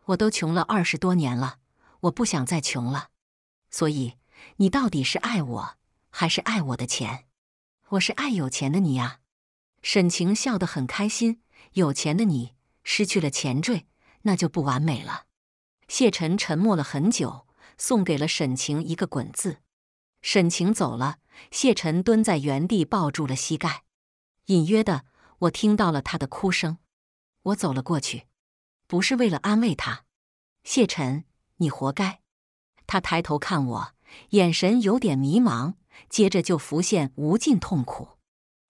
我都穷了二十多年了，我不想再穷了。所以，你到底是爱我，还是爱我的钱？我是爱有钱的你啊，沈晴笑得很开心。有钱的你失去了前缀，那就不完美了。谢晨沉默了很久，送给了沈晴一个“滚”字。沈晴走了，谢晨蹲在原地抱住了膝盖，隐约的我听到了他的哭声。我走了过去，不是为了安慰他。谢晨，你活该。他抬头看我，眼神有点迷茫。接着就浮现无尽痛苦。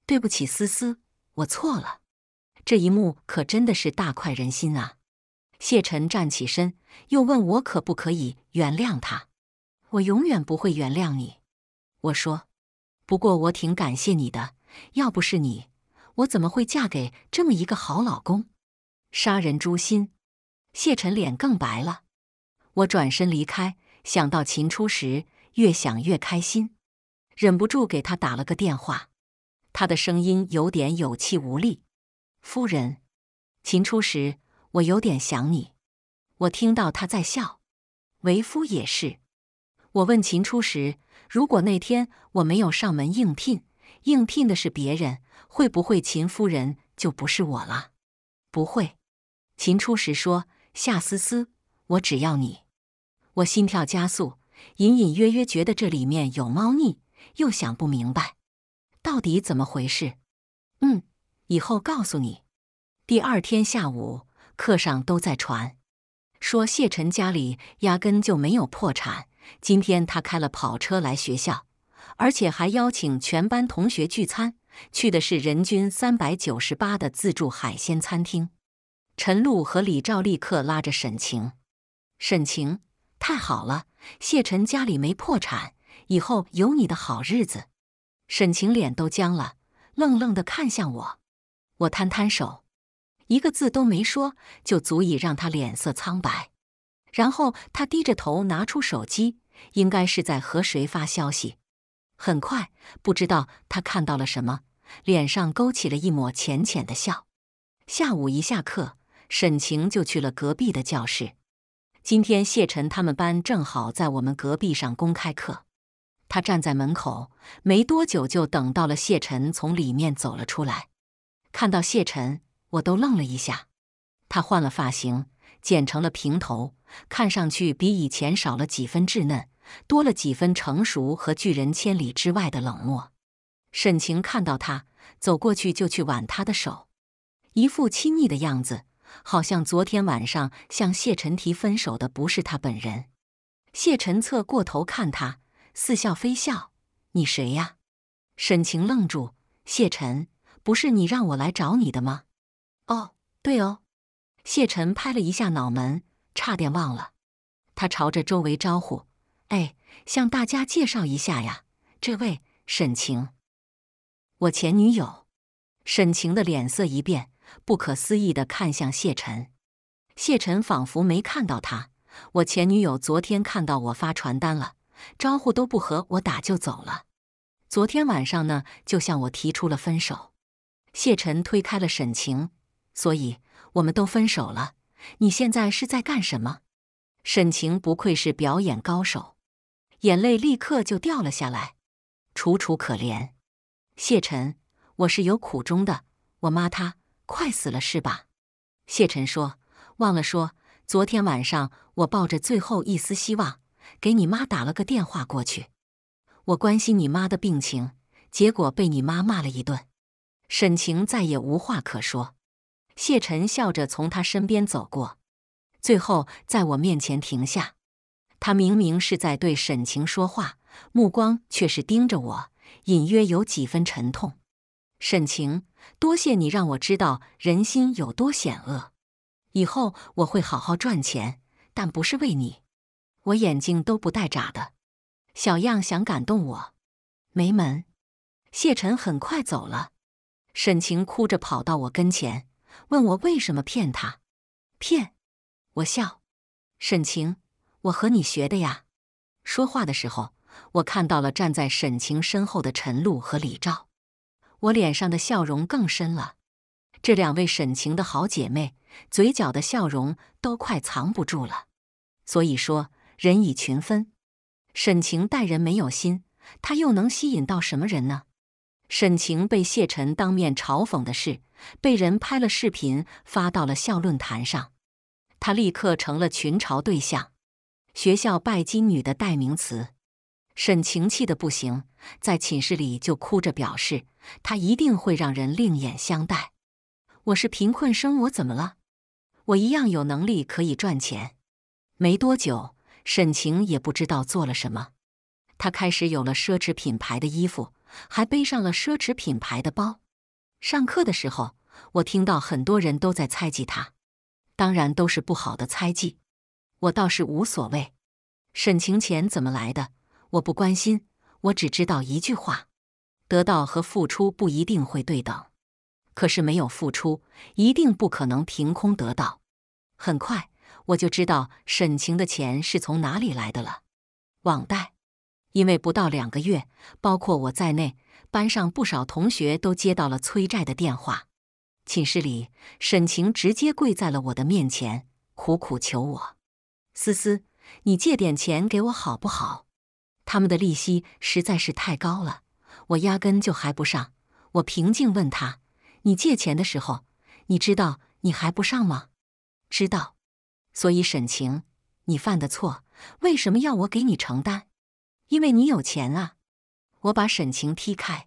对不起，思思，我错了。这一幕可真的是大快人心啊！谢晨站起身，又问我可不可以原谅他。我永远不会原谅你。我说，不过我挺感谢你的。要不是你，我怎么会嫁给这么一个好老公？杀人诛心！谢晨脸更白了。我转身离开，想到秦初时，越想越开心。忍不住给他打了个电话，他的声音有点有气无力。夫人，秦初时，我有点想你。我听到他在笑，为夫也是。我问秦初时，如果那天我没有上门应聘，应聘的是别人，会不会秦夫人就不是我了？不会。秦初时说：“夏思思，我只要你。”我心跳加速，隐隐约约觉得这里面有猫腻。又想不明白，到底怎么回事？嗯，以后告诉你。第二天下午课上都在传，说谢晨家里压根就没有破产。今天他开了跑车来学校，而且还邀请全班同学聚餐，去的是人均三百九十八的自助海鲜餐厅。陈露和李兆立刻拉着沈晴：“沈晴，太好了，谢晨家里没破产。”以后有你的好日子。沈晴脸都僵了，愣愣地看向我。我摊摊手，一个字都没说，就足以让他脸色苍白。然后他低着头拿出手机，应该是在和谁发消息。很快，不知道他看到了什么，脸上勾起了一抹浅浅的笑。下午一下课，沈晴就去了隔壁的教室。今天谢晨他们班正好在我们隔壁上公开课。他站在门口，没多久就等到了谢晨从里面走了出来。看到谢晨，我都愣了一下。他换了发型，剪成了平头，看上去比以前少了几分稚嫩，多了几分成熟和拒人千里之外的冷漠。沈晴看到他走过去，就去挽他的手，一副亲昵的样子，好像昨天晚上向谢晨提分手的不是他本人。谢晨侧过头看他。似笑非笑，“你谁呀？”沈晴愣住。谢晨，不是你让我来找你的吗？哦，对哦。谢晨拍了一下脑门，差点忘了。他朝着周围招呼：“哎，向大家介绍一下呀，这位沈晴，我前女友。”沈晴的脸色一变，不可思议的看向谢晨。谢晨仿佛没看到他。我前女友昨天看到我发传单了。招呼都不和我打就走了。昨天晚上呢，就向我提出了分手。谢晨推开了沈晴，所以我们都分手了。你现在是在干什么？沈晴不愧是表演高手，眼泪立刻就掉了下来，楚楚可怜。谢晨，我是有苦衷的。我妈她快死了，是吧？谢晨说，忘了说，昨天晚上我抱着最后一丝希望。给你妈打了个电话过去，我关心你妈的病情，结果被你妈骂了一顿。沈晴再也无话可说。谢晨笑着从他身边走过，最后在我面前停下。他明明是在对沈晴说话，目光却是盯着我，隐约有几分沉痛。沈晴，多谢你让我知道人心有多险恶。以后我会好好赚钱，但不是为你。我眼睛都不带眨的，小样想感动我，没门！谢晨很快走了，沈晴哭着跑到我跟前，问我为什么骗他。骗？我笑。沈晴，我和你学的呀。说话的时候，我看到了站在沈晴身后的陈露和李照，我脸上的笑容更深了。这两位沈晴的好姐妹，嘴角的笑容都快藏不住了。所以说。人以群分，沈晴待人没有心，她又能吸引到什么人呢？沈晴被谢晨当面嘲讽的事，被人拍了视频发到了校论坛上，她立刻成了群嘲对象，学校拜金女的代名词。沈晴气得不行，在寝室里就哭着表示，她一定会让人另眼相待。我是贫困生，我怎么了？我一样有能力可以赚钱。没多久。沈晴也不知道做了什么，她开始有了奢侈品牌的衣服，还背上了奢侈品牌的包。上课的时候，我听到很多人都在猜忌她，当然都是不好的猜忌。我倒是无所谓，沈晴钱怎么来的，我不关心。我只知道一句话：得到和付出不一定会对等，可是没有付出，一定不可能凭空得到。很快。我就知道沈晴的钱是从哪里来的了，网贷。因为不到两个月，包括我在内，班上不少同学都接到了催债的电话。寝室里，沈晴直接跪在了我的面前，苦苦求我：“思思，你借点钱给我好不好？”他们的利息实在是太高了，我压根就还不上。我平静问他：“你借钱的时候，你知道你还不上吗？”“知道。”所以沈晴，你犯的错为什么要我给你承担？因为你有钱啊！我把沈晴踢开。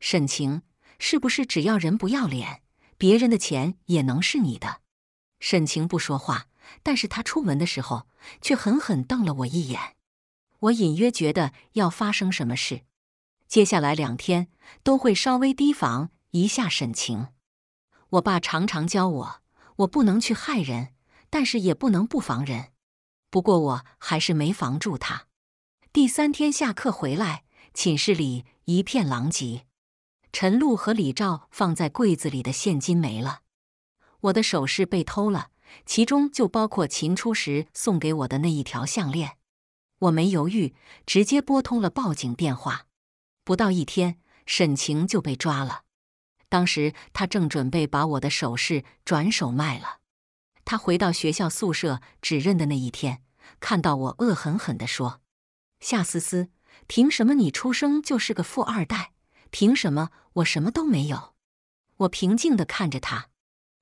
沈晴，是不是只要人不要脸，别人的钱也能是你的？沈晴不说话，但是他出门的时候却狠狠瞪了我一眼。我隐约觉得要发生什么事，接下来两天都会稍微提防一下沈晴。我爸常常教我，我不能去害人。但是也不能不防人，不过我还是没防住他。第三天下课回来，寝室里一片狼藉，陈露和李照放在柜子里的现金没了，我的首饰被偷了，其中就包括秦初时送给我的那一条项链。我没犹豫，直接拨通了报警电话。不到一天，沈晴就被抓了。当时他正准备把我的首饰转手卖了。他回到学校宿舍指认的那一天，看到我恶狠狠的说：“夏思思，凭什么你出生就是个富二代？凭什么我什么都没有？”我平静的看着他，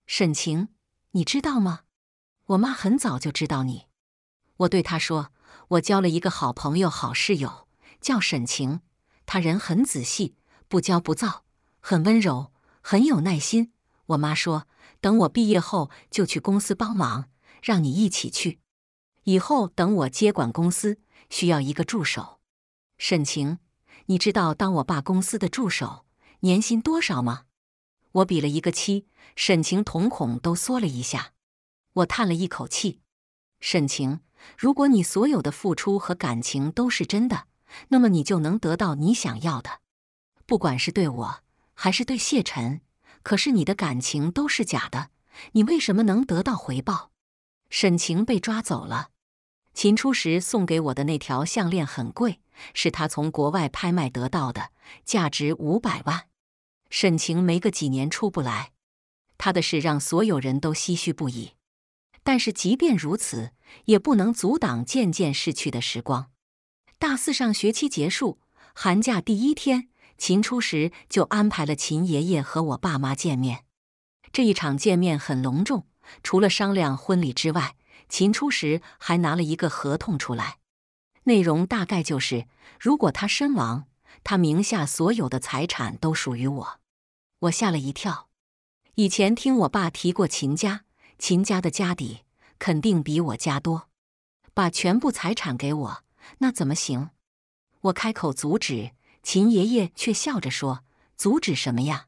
沈晴，你知道吗？我妈很早就知道你。我对她说：“我交了一个好朋友，好室友，叫沈晴，她人很仔细，不骄不躁，很温柔，很有耐心。”我妈说。等我毕业后就去公司帮忙，让你一起去。以后等我接管公司，需要一个助手。沈晴，你知道当我爸公司的助手，年薪多少吗？我比了一个七，沈晴瞳孔都缩了一下。我叹了一口气。沈晴，如果你所有的付出和感情都是真的，那么你就能得到你想要的，不管是对我还是对谢晨。可是你的感情都是假的，你为什么能得到回报？沈晴被抓走了，秦初时送给我的那条项链很贵，是他从国外拍卖得到的，价值五百万。沈晴没个几年出不来，他的事让所有人都唏嘘不已。但是即便如此，也不能阻挡渐渐逝去的时光。大四上学期结束，寒假第一天。秦初时就安排了秦爷爷和我爸妈见面，这一场见面很隆重，除了商量婚礼之外，秦初时还拿了一个合同出来，内容大概就是如果他身亡，他名下所有的财产都属于我。我吓了一跳，以前听我爸提过秦家，秦家的家底肯定比我家多，把全部财产给我，那怎么行？我开口阻止。秦爷爷却笑着说：“阻止什么呀，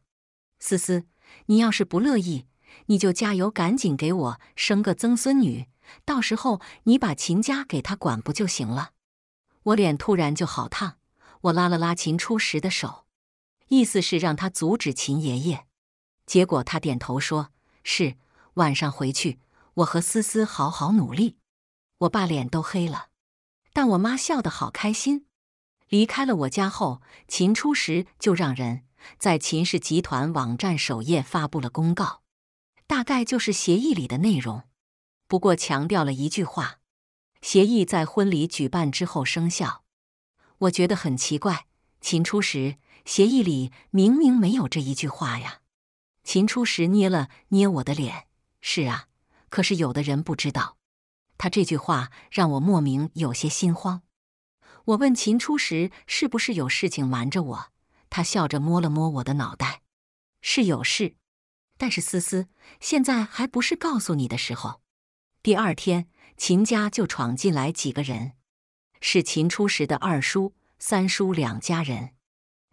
思思，你要是不乐意，你就加油，赶紧给我生个曾孙女，到时候你把秦家给他管不就行了？”我脸突然就好烫，我拉了拉秦初时的手，意思是让他阻止秦爷爷。结果他点头说：“是，晚上回去，我和思思好好努力。”我爸脸都黑了，但我妈笑得好开心。离开了我家后，秦初时就让人在秦氏集团网站首页发布了公告，大概就是协议里的内容，不过强调了一句话：协议在婚礼举办之后生效。我觉得很奇怪，秦初时协议里明明没有这一句话呀。秦初时捏了捏我的脸：“是啊，可是有的人不知道。”他这句话让我莫名有些心慌。我问秦初时是不是有事情瞒着我，他笑着摸了摸我的脑袋，是有事，但是思思现在还不是告诉你的时候。第二天，秦家就闯进来几个人，是秦初时的二叔、三叔两家人。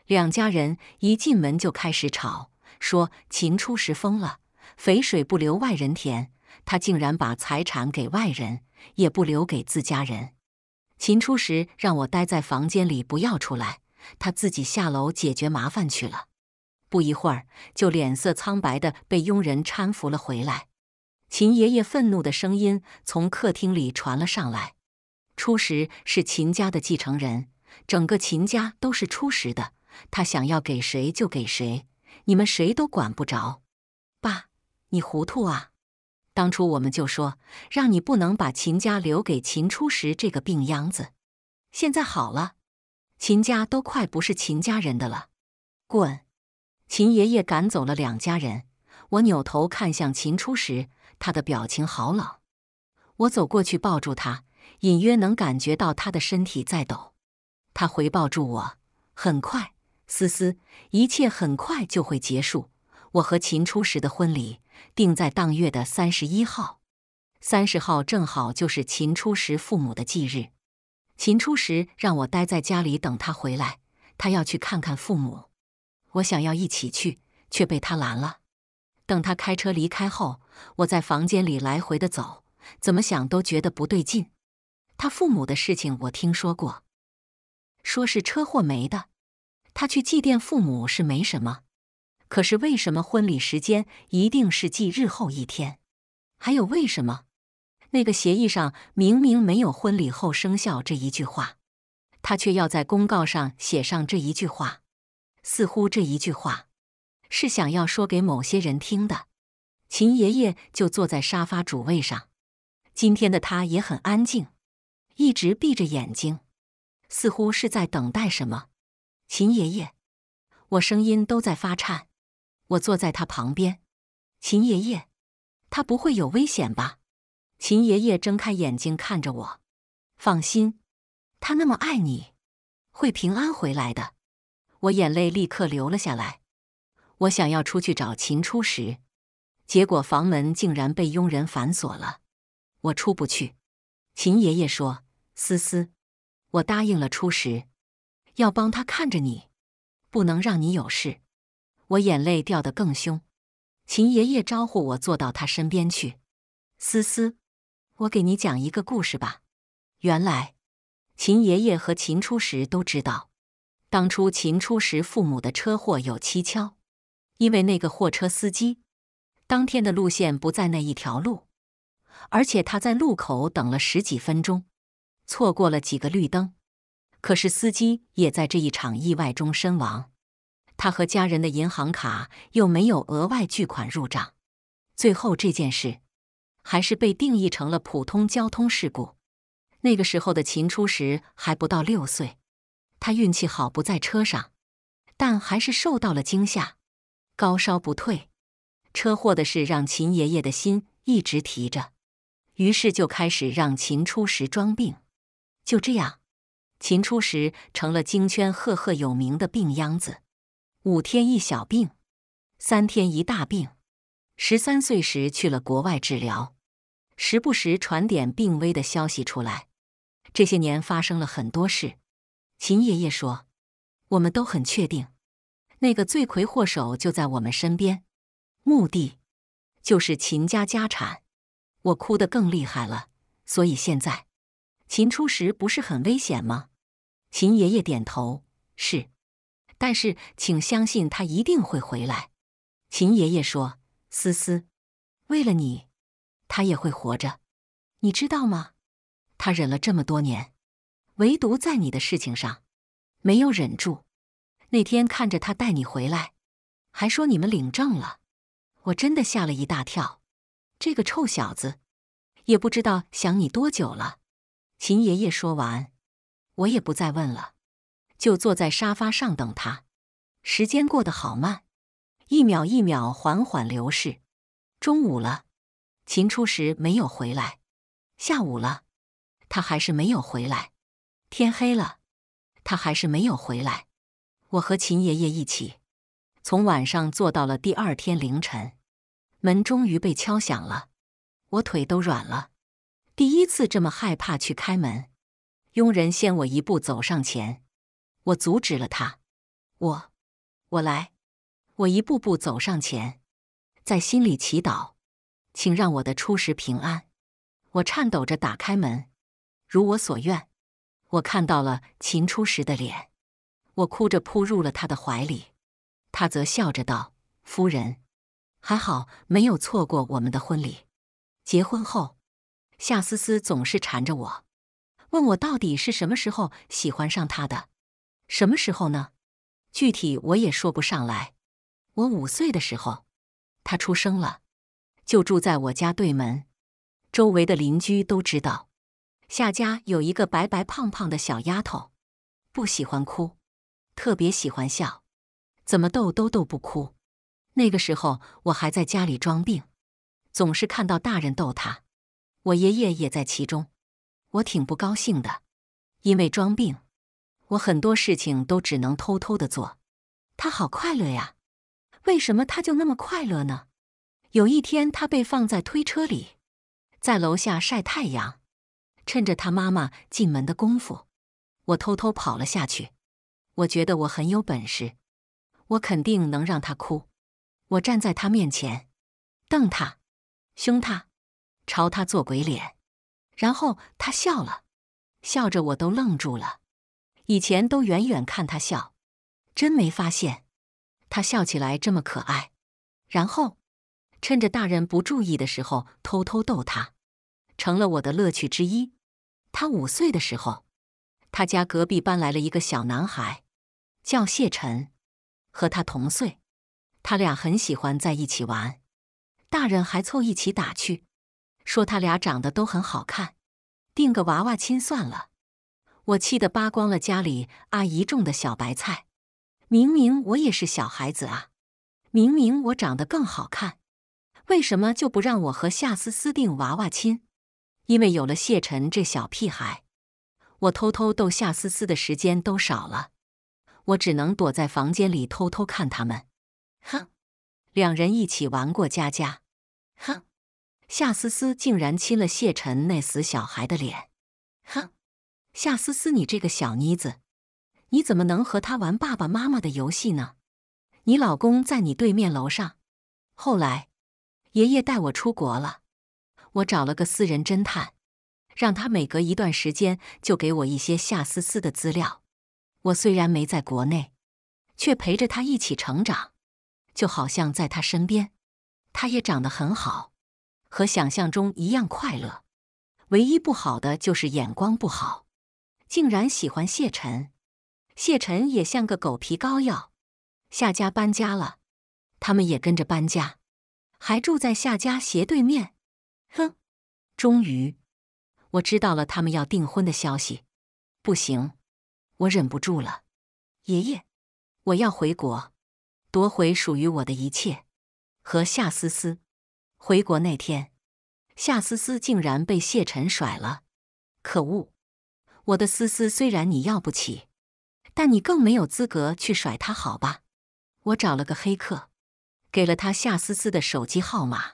两家人一进门就开始吵，说秦初时疯了，肥水不流外人田，他竟然把财产给外人，也不留给自家人。秦初时让我待在房间里，不要出来，他自己下楼解决麻烦去了。不一会儿，就脸色苍白的被佣人搀扶了回来。秦爷爷愤怒的声音从客厅里传了上来：“初时是秦家的继承人，整个秦家都是初时的，他想要给谁就给谁，你们谁都管不着。”“爸，你糊涂啊！”当初我们就说，让你不能把秦家留给秦初时这个病秧子。现在好了，秦家都快不是秦家人的了。滚！秦爷爷赶走了两家人，我扭头看向秦初时，他的表情好冷。我走过去抱住他，隐约能感觉到他的身体在抖。他回抱住我，很快，思思，一切很快就会结束。我和秦初时的婚礼。定在当月的三十一号，三十号正好就是秦初时父母的忌日。秦初时让我待在家里等他回来，他要去看看父母。我想要一起去，却被他拦了。等他开车离开后，我在房间里来回的走，怎么想都觉得不对劲。他父母的事情我听说过，说是车祸没的。他去祭奠父母是没什么。可是为什么婚礼时间一定是继日后一天？还有为什么那个协议上明明没有“婚礼后生效”这一句话，他却要在公告上写上这一句话？似乎这一句话是想要说给某些人听的。秦爷爷就坐在沙发主位上，今天的他也很安静，一直闭着眼睛，似乎是在等待什么。秦爷爷，我声音都在发颤。我坐在他旁边，秦爷爷，他不会有危险吧？秦爷爷睁开眼睛看着我，放心，他那么爱你，会平安回来的。我眼泪立刻流了下来。我想要出去找秦初时，结果房门竟然被佣人反锁了，我出不去。秦爷爷说：“思思，我答应了初时，要帮他看着你，不能让你有事。”我眼泪掉得更凶，秦爷爷招呼我坐到他身边去。思思，我给你讲一个故事吧。原来，秦爷爷和秦初时都知道，当初秦初时父母的车祸有蹊跷，因为那个货车司机当天的路线不在那一条路，而且他在路口等了十几分钟，错过了几个绿灯。可是司机也在这一场意外中身亡。他和家人的银行卡又没有额外巨款入账，最后这件事还是被定义成了普通交通事故。那个时候的秦初时还不到六岁，他运气好不在车上，但还是受到了惊吓，高烧不退。车祸的事让秦爷爷的心一直提着，于是就开始让秦初时装病。就这样，秦初时成了京圈赫赫有名的病秧子。五天一小病，三天一大病。十三岁时去了国外治疗，时不时传点病危的消息出来。这些年发生了很多事。秦爷爷说：“我们都很确定，那个罪魁祸首就在我们身边，目的就是秦家家产。”我哭得更厉害了。所以现在，秦初时不是很危险吗？秦爷爷点头：“是。”但是，请相信他一定会回来。秦爷爷说：“思思，为了你，他也会活着，你知道吗？他忍了这么多年，唯独在你的事情上没有忍住。那天看着他带你回来，还说你们领证了，我真的吓了一大跳。这个臭小子，也不知道想你多久了。”秦爷爷说完，我也不再问了。就坐在沙发上等他，时间过得好慢，一秒一秒缓缓流逝。中午了，秦初时没有回来；下午了，他还是没有回来；天黑了，他还是没有回来。我和秦爷爷一起从晚上坐到了第二天凌晨，门终于被敲响了，我腿都软了，第一次这么害怕去开门。佣人先我一步走上前。我阻止了他，我，我来，我一步步走上前，在心里祈祷，请让我的初识平安。我颤抖着打开门，如我所愿，我看到了秦初时的脸。我哭着扑入了他的怀里，他则笑着道：“夫人，还好没有错过我们的婚礼。”结婚后，夏思思总是缠着我，问我到底是什么时候喜欢上他的。什么时候呢？具体我也说不上来。我五岁的时候，她出生了，就住在我家对门。周围的邻居都知道，夏家有一个白白胖胖的小丫头，不喜欢哭，特别喜欢笑，怎么逗都逗不哭。那个时候，我还在家里装病，总是看到大人逗她，我爷爷也在其中，我挺不高兴的，因为装病。我很多事情都只能偷偷的做，他好快乐呀！为什么他就那么快乐呢？有一天，他被放在推车里，在楼下晒太阳。趁着他妈妈进门的功夫，我偷偷跑了下去。我觉得我很有本事，我肯定能让他哭。我站在他面前，瞪他，凶他，朝他做鬼脸，然后他笑了，笑着我都愣住了。以前都远远看他笑，真没发现他笑起来这么可爱。然后，趁着大人不注意的时候偷偷逗他，成了我的乐趣之一。他五岁的时候，他家隔壁搬来了一个小男孩，叫谢晨，和他同岁。他俩很喜欢在一起玩，大人还凑一起打趣，说他俩长得都很好看，订个娃娃亲算了。我气得扒光了家里阿姨种的小白菜。明明我也是小孩子啊，明明我长得更好看，为什么就不让我和夏思思定娃娃亲？因为有了谢晨这小屁孩，我偷偷逗夏思思的时间都少了。我只能躲在房间里偷偷看他们。哼，两人一起玩过家家。哼，夏思思竟然亲了谢晨那死小孩的脸。哼。夏思思，你这个小妮子，你怎么能和他玩爸爸妈妈的游戏呢？你老公在你对面楼上。后来，爷爷带我出国了，我找了个私人侦探，让他每隔一段时间就给我一些夏思思的资料。我虽然没在国内，却陪着他一起成长，就好像在他身边，他也长得很好，和想象中一样快乐。唯一不好的就是眼光不好。竟然喜欢谢晨，谢晨也像个狗皮膏药。夏家搬家了，他们也跟着搬家，还住在夏家斜对面。哼！终于我知道了他们要订婚的消息。不行，我忍不住了，爷爷，我要回国，夺回属于我的一切，和夏思思。回国那天，夏思思竟然被谢晨甩了，可恶！我的思思虽然你要不起，但你更没有资格去甩他，好吧？我找了个黑客，给了他夏思思的手机号码，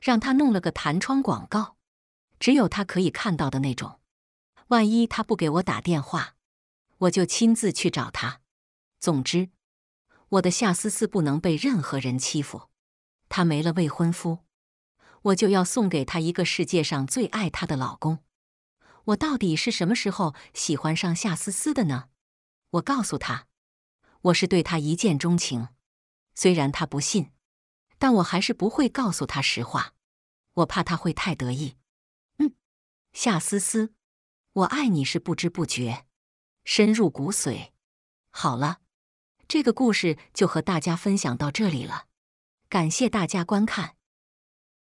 让他弄了个弹窗广告，只有他可以看到的那种。万一他不给我打电话，我就亲自去找他。总之，我的夏思思不能被任何人欺负。他没了未婚夫，我就要送给他一个世界上最爱他的老公。我到底是什么时候喜欢上夏思思的呢？我告诉他，我是对他一见钟情。虽然他不信，但我还是不会告诉他实话，我怕他会太得意。嗯，夏思思，我爱你是不知不觉，深入骨髓。好了，这个故事就和大家分享到这里了，感谢大家观看。